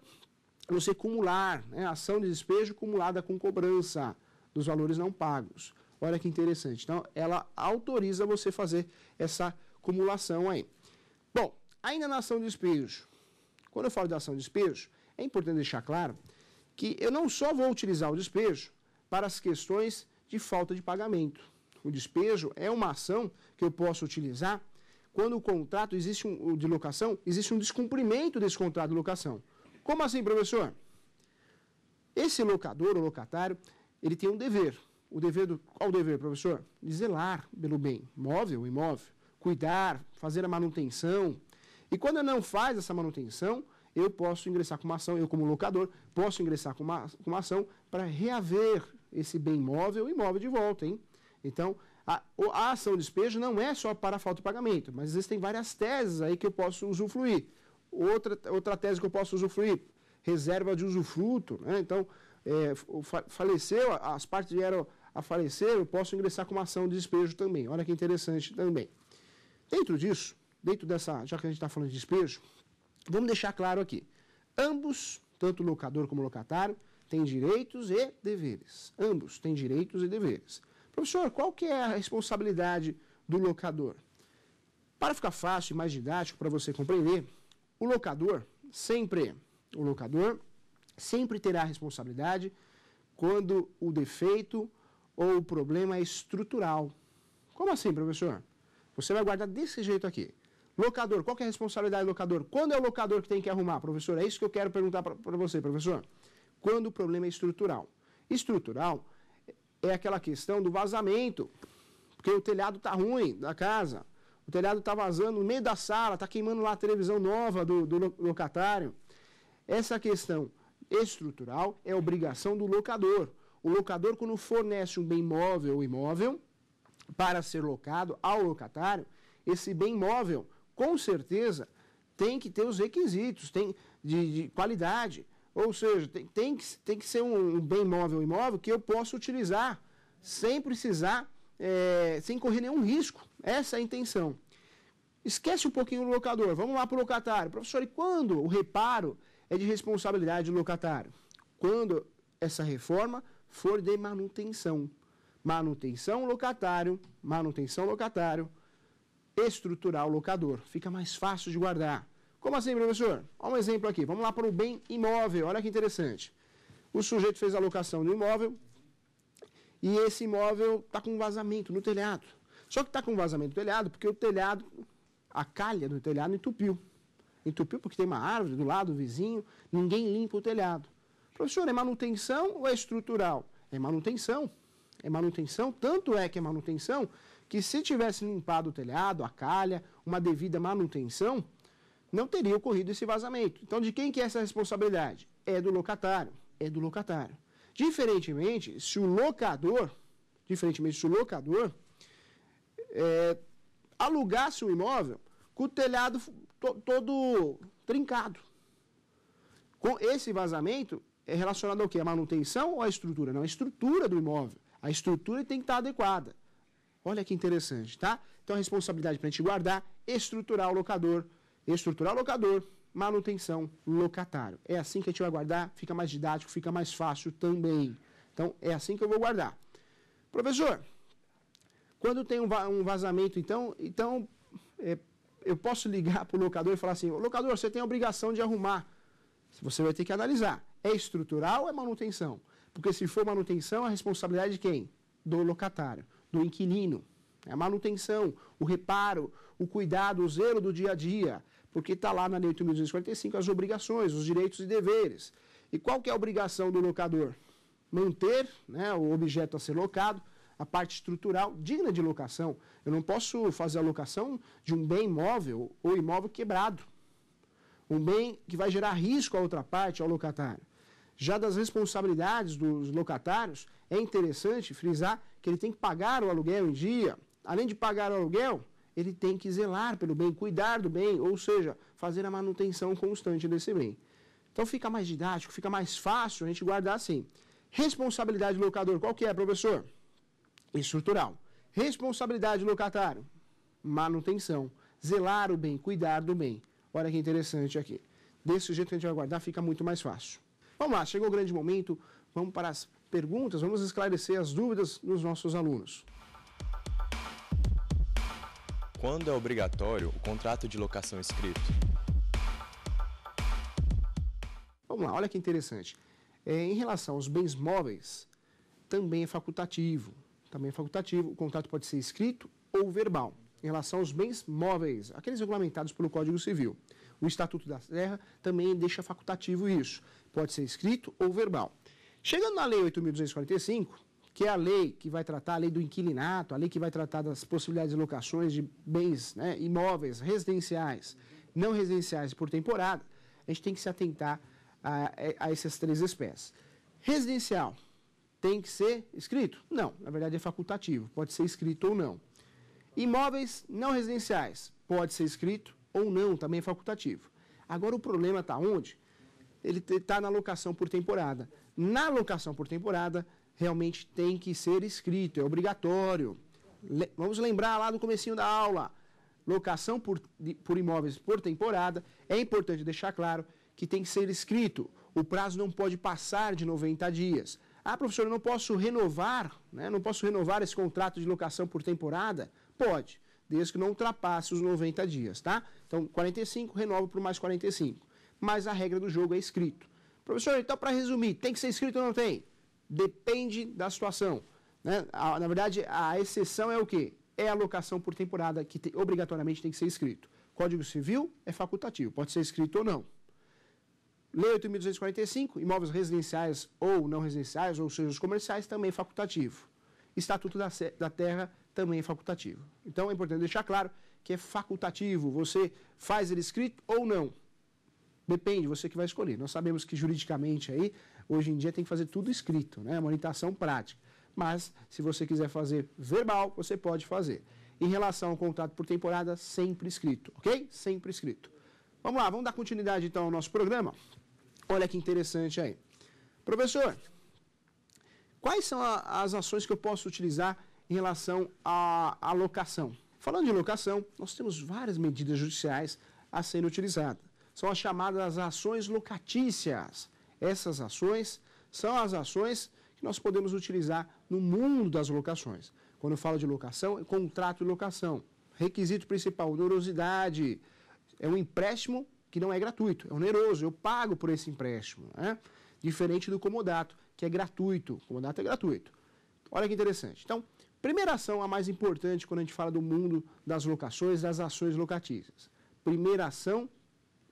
[SPEAKER 1] você cumular, né, ação de despejo cumulada com cobrança dos valores não pagos. Olha que interessante. Então, ela autoriza você fazer essa acumulação aí. Bom, ainda na ação de despejo. Quando eu falo de ação de despejo, é importante deixar claro que eu não só vou utilizar o despejo para as questões de falta de pagamento. O despejo é uma ação que eu posso utilizar quando o contrato existe um, de locação, existe um descumprimento desse contrato de locação. Como assim, professor? Esse locador ou locatário, ele tem um dever. O dever do, qual o dever, professor? De zelar pelo bem, móvel, imóvel, cuidar, fazer a manutenção. E quando não faz essa manutenção, eu posso ingressar com uma ação, eu como locador, posso ingressar com uma, com uma ação para reaver esse bem imóvel, imóvel de volta, hein? Então, a, a ação de despejo não é só para falta de pagamento, mas existem várias teses aí que eu posso usufruir. Outra, outra tese que eu posso usufruir, reserva de usufruto, né? Então, é, faleceu, as partes vieram a falecer, eu posso ingressar com uma ação de despejo também. Olha que interessante também. Dentro disso, dentro dessa, já que a gente está falando de despejo, Vamos deixar claro aqui. Ambos, tanto locador como locatário, têm direitos e deveres. Ambos têm direitos e deveres. Professor, qual que é a responsabilidade do locador? Para ficar fácil e mais didático para você compreender, o locador sempre, o locador sempre terá a responsabilidade quando o defeito ou o problema é estrutural. Como assim, professor? Você vai guardar desse jeito aqui. Locador, qual é a responsabilidade do locador? Quando é o locador que tem que arrumar, professor? É isso que eu quero perguntar para você, professor. Quando o problema é estrutural. Estrutural é aquela questão do vazamento, porque o telhado está ruim da casa, o telhado está vazando no meio da sala, está queimando lá a televisão nova do, do locatário. Essa questão estrutural é obrigação do locador. O locador, quando fornece um bem móvel ou imóvel para ser locado ao locatário, esse bem móvel com certeza tem que ter os requisitos tem de, de qualidade. Ou seja, tem, tem, que, tem que ser um, um bem móvel imóvel que eu possa utilizar sem precisar, é, sem correr nenhum risco. Essa é a intenção. Esquece um pouquinho o locador, vamos lá para o locatário. Professor, e quando o reparo é de responsabilidade do locatário? Quando essa reforma for de manutenção. Manutenção locatário, manutenção locatário, estruturar o locador. Fica mais fácil de guardar. Como assim, professor? Olha um exemplo aqui. Vamos lá para o bem imóvel. Olha que interessante. O sujeito fez a locação do imóvel e esse imóvel está com vazamento no telhado. Só que está com vazamento no telhado porque o telhado, a calha do telhado entupiu. Entupiu porque tem uma árvore do lado, do vizinho, ninguém limpa o telhado. Professor, é manutenção ou é estrutural? É manutenção. É manutenção, tanto é que é manutenção que se tivesse limpado o telhado, a calha, uma devida manutenção, não teria ocorrido esse vazamento. Então, de quem que é essa responsabilidade? É do locatário. É do locatário. Diferentemente, se o locador, diferentemente se o locador é, alugasse o imóvel com o telhado to, todo trincado. Com esse vazamento é relacionado ao quê? A manutenção ou a estrutura? Não, a estrutura do imóvel. A estrutura tem que estar adequada. Olha que interessante, tá? Então a responsabilidade para a gente guardar, estruturar o locador, estruturar o locador, manutenção, locatário. É assim que a gente vai guardar, fica mais didático, fica mais fácil também. Então é assim que eu vou guardar. Professor, quando tem um vazamento, então, então é, eu posso ligar para o locador e falar assim, locador, você tem a obrigação de arrumar. Você vai ter que analisar. É estrutural ou é manutenção? Porque se for manutenção, a responsabilidade é de quem? Do locatário do inquilino. É a manutenção, o reparo, o cuidado, o zelo do dia a dia, porque está lá na Lei 8.245 as obrigações, os direitos e deveres. E qual que é a obrigação do locador? Manter né, o objeto a ser locado, a parte estrutural digna de locação. Eu não posso fazer a locação de um bem imóvel ou imóvel quebrado. Um bem que vai gerar risco à outra parte, ao locatário. Já das responsabilidades dos locatários, é interessante frisar que ele tem que pagar o aluguel em dia. Além de pagar o aluguel, ele tem que zelar pelo bem, cuidar do bem, ou seja, fazer a manutenção constante desse bem. Então fica mais didático, fica mais fácil a gente guardar assim. Responsabilidade do locador, qual que é, professor? Estrutural. Responsabilidade do locatário, manutenção. Zelar o bem, cuidar do bem. Olha que interessante aqui. Desse jeito a gente vai guardar, fica muito mais fácil. Vamos lá, chegou o grande momento, vamos para as perguntas, vamos esclarecer as dúvidas dos nossos alunos. Quando é obrigatório o contrato de locação escrito? Vamos lá, olha que interessante. É, em relação aos bens móveis, também é facultativo. Também é facultativo, o contrato pode ser escrito ou verbal. Em relação aos bens móveis, aqueles regulamentados pelo Código Civil. O Estatuto da Terra também deixa facultativo isso. Pode ser escrito ou verbal. Chegando na Lei 8.245, que é a lei que vai tratar a lei do inquilinato, a lei que vai tratar das possibilidades de locações de bens, né, imóveis residenciais, não residenciais por temporada, a gente tem que se atentar a, a essas três espécies. Residencial tem que ser escrito? Não, na verdade é facultativo, pode ser escrito ou não. Imóveis não residenciais, pode ser escrito ou não, também é facultativo. Agora o problema está onde? ele está na locação por temporada. Na locação por temporada, realmente tem que ser escrito, é obrigatório. Le Vamos lembrar lá no comecinho da aula, locação por, por imóveis por temporada, é importante deixar claro que tem que ser escrito. O prazo não pode passar de 90 dias. Ah, professor, eu não posso renovar, né? não posso renovar esse contrato de locação por temporada? Pode, desde que não ultrapasse os 90 dias, tá? Então, 45, renova por mais 45 mas a regra do jogo é escrito. Professor, então para resumir, tem que ser escrito ou não tem? Depende da situação. Né? A, na verdade, a exceção é o quê? É a locação por temporada, que te, obrigatoriamente tem que ser escrito. Código Civil é facultativo, pode ser escrito ou não. Lei 8.245, imóveis residenciais ou não residenciais, ou seja, os comerciais, também é facultativo. Estatuto da, da Terra também é facultativo. Então é importante deixar claro que é facultativo, você faz ele escrito ou não. Depende, você que vai escolher. Nós sabemos que juridicamente aí, hoje em dia tem que fazer tudo escrito, né? Uma orientação prática. Mas, se você quiser fazer verbal, você pode fazer. Em relação ao contrato por temporada, sempre escrito, ok? Sempre escrito. Vamos lá, vamos dar continuidade então ao nosso programa. Olha que interessante aí. Professor, quais são a, as ações que eu posso utilizar em relação à, locação? Falando de locação, nós temos várias medidas judiciais a serem utilizadas são as chamadas ações locatícias. Essas ações são as ações que nós podemos utilizar no mundo das locações. Quando eu falo de locação, é contrato de locação. Requisito principal, onerosidade. É um empréstimo que não é gratuito, é oneroso, eu pago por esse empréstimo. Né? Diferente do comodato, que é gratuito. O comodato é gratuito. Olha que interessante. Então, primeira ação, a mais importante quando a gente fala do mundo das locações, das ações locatícias. Primeira ação,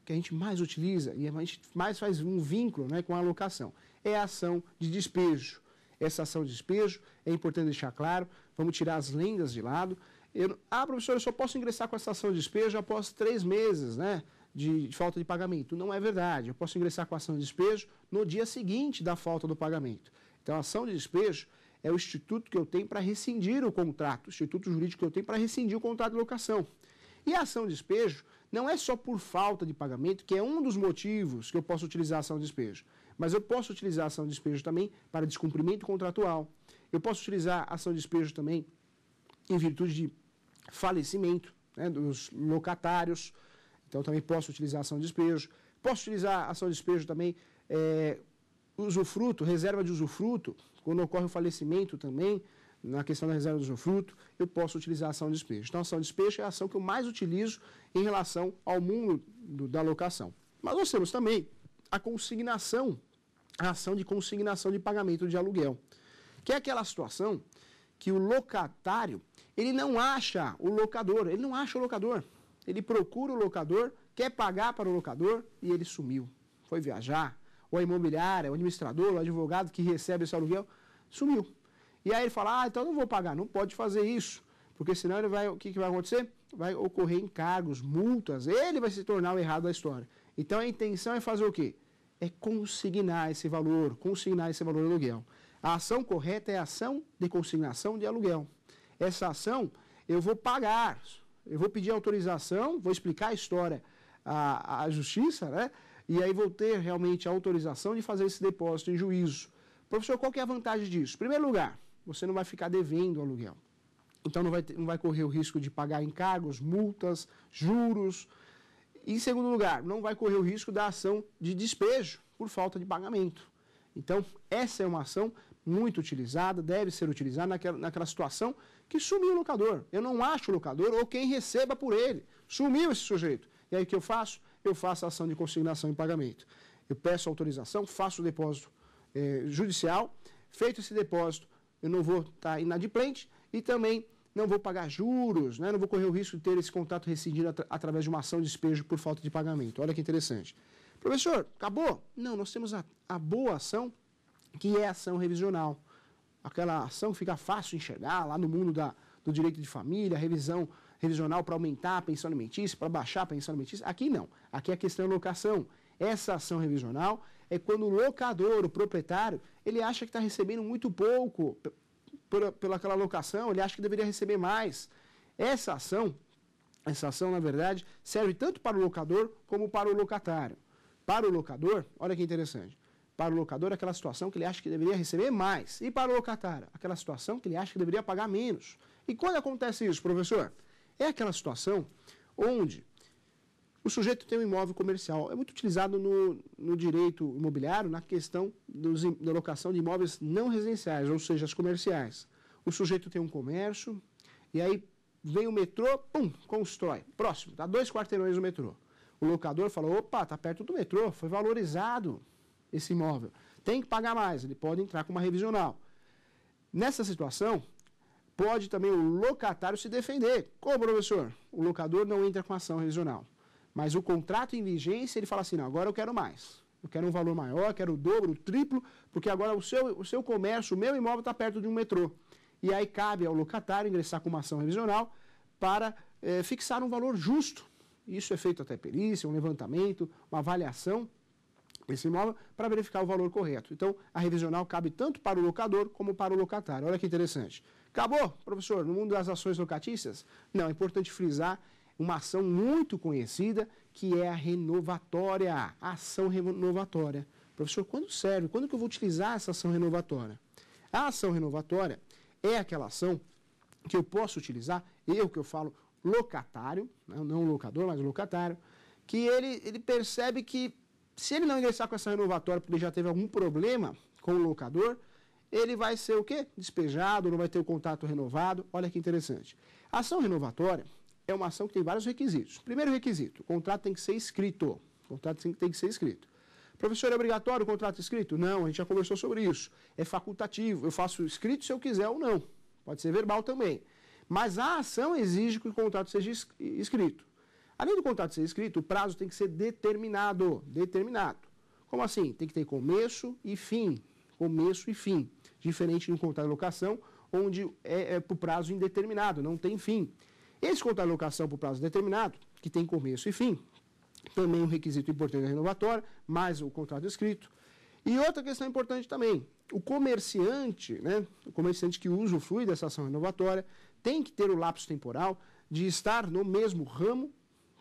[SPEAKER 1] que a gente mais utiliza e a gente mais faz um vínculo né, com a alocação, é a ação de despejo. Essa ação de despejo é importante deixar claro, vamos tirar as lendas de lado. Eu, ah, professor, eu só posso ingressar com essa ação de despejo após três meses né, de, de falta de pagamento. Não é verdade, eu posso ingressar com a ação de despejo no dia seguinte da falta do pagamento. Então, a ação de despejo é o instituto que eu tenho para rescindir o contrato, o instituto jurídico que eu tenho para rescindir o contrato de locação. E a ação de despejo não é só por falta de pagamento, que é um dos motivos que eu posso utilizar a ação de despejo, mas eu posso utilizar a ação de despejo também para descumprimento contratual. Eu posso utilizar a ação de despejo também em virtude de falecimento né, dos locatários. Então, também posso utilizar a ação de despejo. Posso utilizar a ação de despejo também, é, usufruto, reserva de usufruto, quando ocorre o falecimento também, na questão da reserva do usufruto, eu posso utilizar a ação de despejo. Então, a ação de despejo é a ação que eu mais utilizo em relação ao mundo do, da locação. Mas nós temos também a consignação, a ação de consignação de pagamento de aluguel, que é aquela situação que o locatário, ele não acha o locador, ele não acha o locador. Ele procura o locador, quer pagar para o locador e ele sumiu. Foi viajar, ou a imobiliária, o administrador, o advogado que recebe esse aluguel, sumiu. E aí ele fala, ah, então não vou pagar. Não pode fazer isso, porque senão ele vai, o que, que vai acontecer? Vai ocorrer encargos, multas, ele vai se tornar o errado da história. Então a intenção é fazer o quê? É consignar esse valor, consignar esse valor do aluguel. A ação correta é a ação de consignação de aluguel. Essa ação eu vou pagar, eu vou pedir autorização, vou explicar a história à, à justiça, né? E aí vou ter realmente a autorização de fazer esse depósito em juízo. Professor, qual que é a vantagem disso? Em primeiro lugar, você não vai ficar devendo aluguel. Então não vai, ter, não vai correr o risco de pagar encargos, multas, juros. em segundo lugar, não vai correr o risco da ação de despejo por falta de pagamento. Então, essa é uma ação muito utilizada, deve ser utilizada naquela, naquela situação que sumiu o locador. Eu não acho o locador ou quem receba por ele. Sumiu esse sujeito. E aí o que eu faço? Eu faço a ação de consignação e pagamento. Eu peço autorização, faço o depósito eh, judicial. Feito esse depósito, eu não vou estar tá inadimplente e também não vou pagar juros, né? não vou correr o risco de ter esse contrato rescindido at através de uma ação de despejo por falta de pagamento. Olha que interessante. Professor, acabou? Não, nós temos a, a boa ação, que é a ação revisional. Aquela ação que fica fácil enxergar lá no mundo da, do direito de família, revisão revisional para aumentar a pensão alimentícia, para baixar a pensão alimentícia. Aqui não. Aqui é a questão é locação. Essa ação revisional é quando o locador, o proprietário, ele acha que está recebendo muito pouco pela, aquela locação, ele acha que deveria receber mais. Essa ação, essa ação, na verdade, serve tanto para o locador como para o locatário. Para o locador, olha que interessante. Para o locador, aquela situação que ele acha que deveria receber mais. E para o locatário, aquela situação que ele acha que deveria pagar menos. E quando acontece isso, professor? É aquela situação onde o sujeito tem um imóvel comercial. É muito utilizado no, no direito imobiliário na questão dos, da locação de imóveis não residenciais, ou seja, as comerciais. O sujeito tem um comércio, e aí vem o metrô, pum, constrói. Próximo, dá tá? dois quarteirões o metrô. O locador falou, opa, está perto do metrô, foi valorizado esse imóvel. Tem que pagar mais, ele pode entrar com uma revisional. Nessa situação, pode também o locatário se defender. Como, professor? O locador não entra com ação revisional. Mas o contrato em vigência, ele fala assim, não, agora eu quero mais. Eu quero um valor maior, quero o dobro, o triplo, porque agora o seu, o seu comércio, o meu imóvel está perto de um metrô. E aí cabe ao locatário ingressar com uma ação revisional para é, fixar um valor justo. Isso é feito até perícia, um levantamento, uma avaliação desse imóvel para verificar o valor correto. Então, a revisional cabe tanto para o locador como para o locatário. Olha que interessante. Acabou, professor, no mundo das ações locatícias? Não, é importante frisar uma ação muito conhecida que é a renovatória, a ação renovatória. Professor, quando serve? Quando que eu vou utilizar essa ação renovatória? A ação renovatória é aquela ação que eu posso utilizar, eu que eu falo locatário, né, não locador, mas locatário, que ele, ele percebe que se ele não ingressar com essa renovatória porque ele já teve algum problema com o locador, ele vai ser o quê? Despejado, não vai ter o contato renovado. Olha que interessante. A ação renovatória, é uma ação que tem vários requisitos. Primeiro requisito, o contrato tem que ser escrito. O contrato tem, que ser escrito. Professor, é obrigatório o contrato escrito? Não, a gente já conversou sobre isso. É facultativo, eu faço escrito se eu quiser ou não. Pode ser verbal também. Mas a ação exige que o contrato seja escrito. Além do contrato ser escrito, o prazo tem que ser determinado. Determinado. Como assim? Tem que ter começo e fim. Começo e fim. Diferente de um contrato de locação, onde é, é o prazo indeterminado, não tem fim. Esse contrato de locação por prazo determinado, que tem começo e fim, também um requisito importante da renovatória, mais o contrato escrito. E outra questão importante também, o comerciante, né, o comerciante que fluido dessa ação renovatória, tem que ter o lapso temporal de estar no mesmo ramo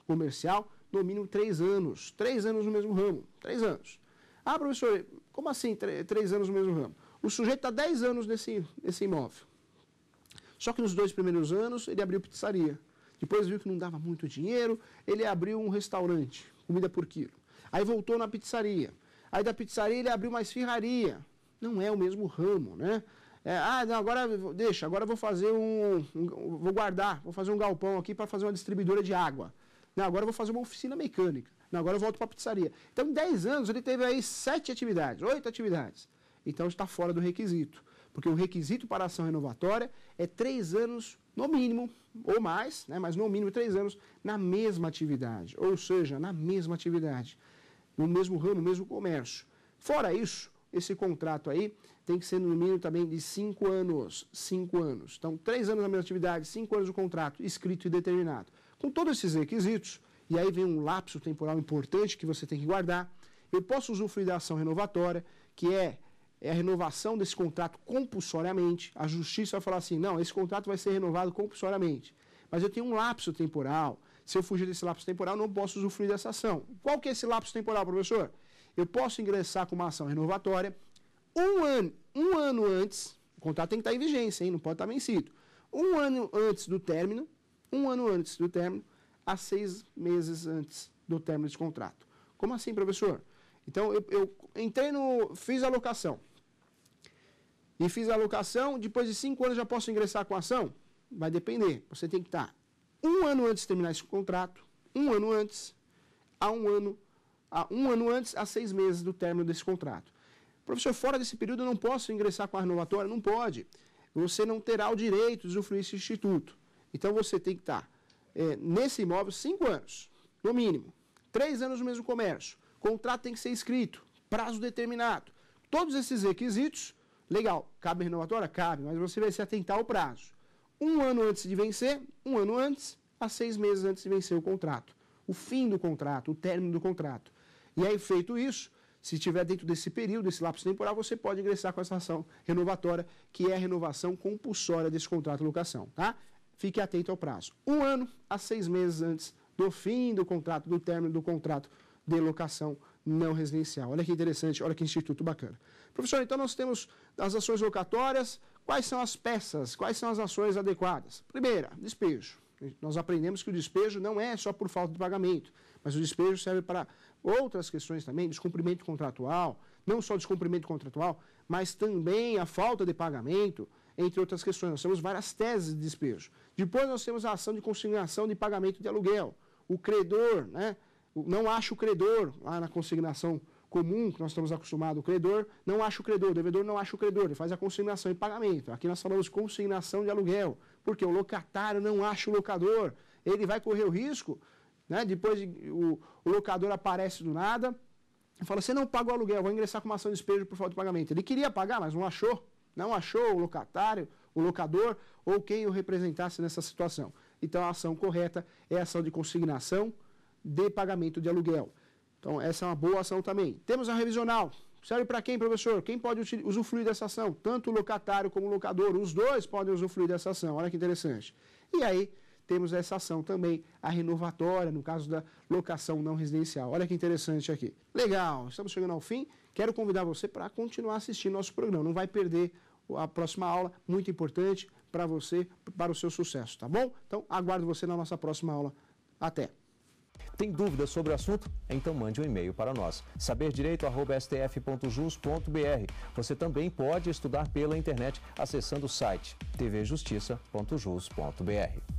[SPEAKER 1] comercial no mínimo três anos. Três anos no mesmo ramo. Três anos. Ah, professor, como assim três anos no mesmo ramo? O sujeito está 10 anos nesse, nesse imóvel. Só que nos dois primeiros anos ele abriu pizzaria. Depois viu que não dava muito dinheiro, ele abriu um restaurante, comida por quilo. Aí voltou na pizzaria. Aí da pizzaria ele abriu uma esfirraria. Não é o mesmo ramo, né? É, ah, não, agora deixa, agora vou fazer um, um, Vou guardar, vou fazer um galpão aqui para fazer uma distribuidora de água. Não, agora vou fazer uma oficina mecânica. Não, agora eu volto para a pizzaria. Então, em 10 anos, ele teve aí sete atividades, oito atividades. Então, está fora do requisito porque o requisito para ação renovatória é três anos no mínimo, ou mais, né, mas no mínimo três anos, na mesma atividade, ou seja, na mesma atividade, no mesmo ramo, no mesmo comércio. Fora isso, esse contrato aí tem que ser no mínimo também de cinco anos, cinco anos. Então, três anos na mesma atividade, cinco anos do contrato, escrito e determinado. Com todos esses requisitos, e aí vem um lapso temporal importante que você tem que guardar, eu posso usufruir da ação renovatória, que é é a renovação desse contrato compulsoriamente. A justiça vai falar assim: não, esse contrato vai ser renovado compulsoriamente. Mas eu tenho um lapso temporal. Se eu fugir desse lapso temporal, não posso usufruir dessa ação. Qual que é esse lapso temporal, professor? Eu posso ingressar com uma ação renovatória um ano, um ano antes, o contrato tem que estar em vigência, hein? não pode estar vencido. Um ano antes do término, um ano antes do término, a seis meses antes do término de contrato. Como assim, professor? Então, eu, eu entrei no. fiz a locação. E fiz a locação, depois de cinco anos já posso ingressar com a ação? Vai depender. Você tem que estar um ano antes de terminar esse contrato, um ano antes, a um ano, a um ano antes, a seis meses do término desse contrato. Professor, fora desse período eu não posso ingressar com a renovatória? Não pode. Você não terá o direito de usufruir esse instituto. Então você tem que estar é, nesse imóvel cinco anos, no mínimo. Três anos no mesmo comércio. Contrato tem que ser escrito, prazo determinado. Todos esses requisitos, legal, cabe renovatória? Cabe, mas você vai se atentar ao prazo. Um ano antes de vencer, um ano antes, a seis meses antes de vencer o contrato. O fim do contrato, o término do contrato. E aí, feito isso, se estiver dentro desse período, desse lapso temporal, você pode ingressar com essa ação renovatória, que é a renovação compulsória desse contrato de locação, tá? Fique atento ao prazo. Um ano a seis meses antes do fim do contrato, do término do contrato de locação não residencial. Olha que interessante, olha que instituto bacana. Professor, então nós temos as ações locatórias, quais são as peças, quais são as ações adequadas? Primeira, despejo. Nós aprendemos que o despejo não é só por falta de pagamento, mas o despejo serve para outras questões também, descumprimento contratual, não só descumprimento contratual, mas também a falta de pagamento, entre outras questões. Nós temos várias teses de despejo. Depois nós temos a ação de consignação de pagamento de aluguel. O credor, né, não acha o credor lá na consignação comum, que nós estamos acostumados, o credor não acha o credor, o devedor não acha o credor, ele faz a consignação e pagamento. Aqui nós falamos consignação de aluguel, porque o locatário não acha o locador, ele vai correr o risco, né? depois o, o locador aparece do nada, e fala, você não paga o aluguel, vou ingressar com uma ação de despejo por falta de pagamento. Ele queria pagar, mas não achou, não achou o locatário, o locador ou quem o representasse nessa situação. Então a ação correta é a ação de consignação, de pagamento de aluguel. Então, essa é uma boa ação também. Temos a revisional. Serve para quem, professor? Quem pode usufruir dessa ação? Tanto o locatário como o locador. Os dois podem usufruir dessa ação. Olha que interessante. E aí, temos essa ação também, a renovatória, no caso da locação não residencial. Olha que interessante aqui. Legal, estamos chegando ao fim. Quero convidar você para continuar assistindo nosso programa. Não vai perder a próxima aula, muito importante para você, para o seu sucesso, tá bom? Então, aguardo você na nossa próxima aula. Até! Tem dúvidas sobre o assunto? Então mande um e-mail para nós. saberdireito@stf.jus.br. Você também pode estudar pela internet acessando o site tvjustiça.jus.br.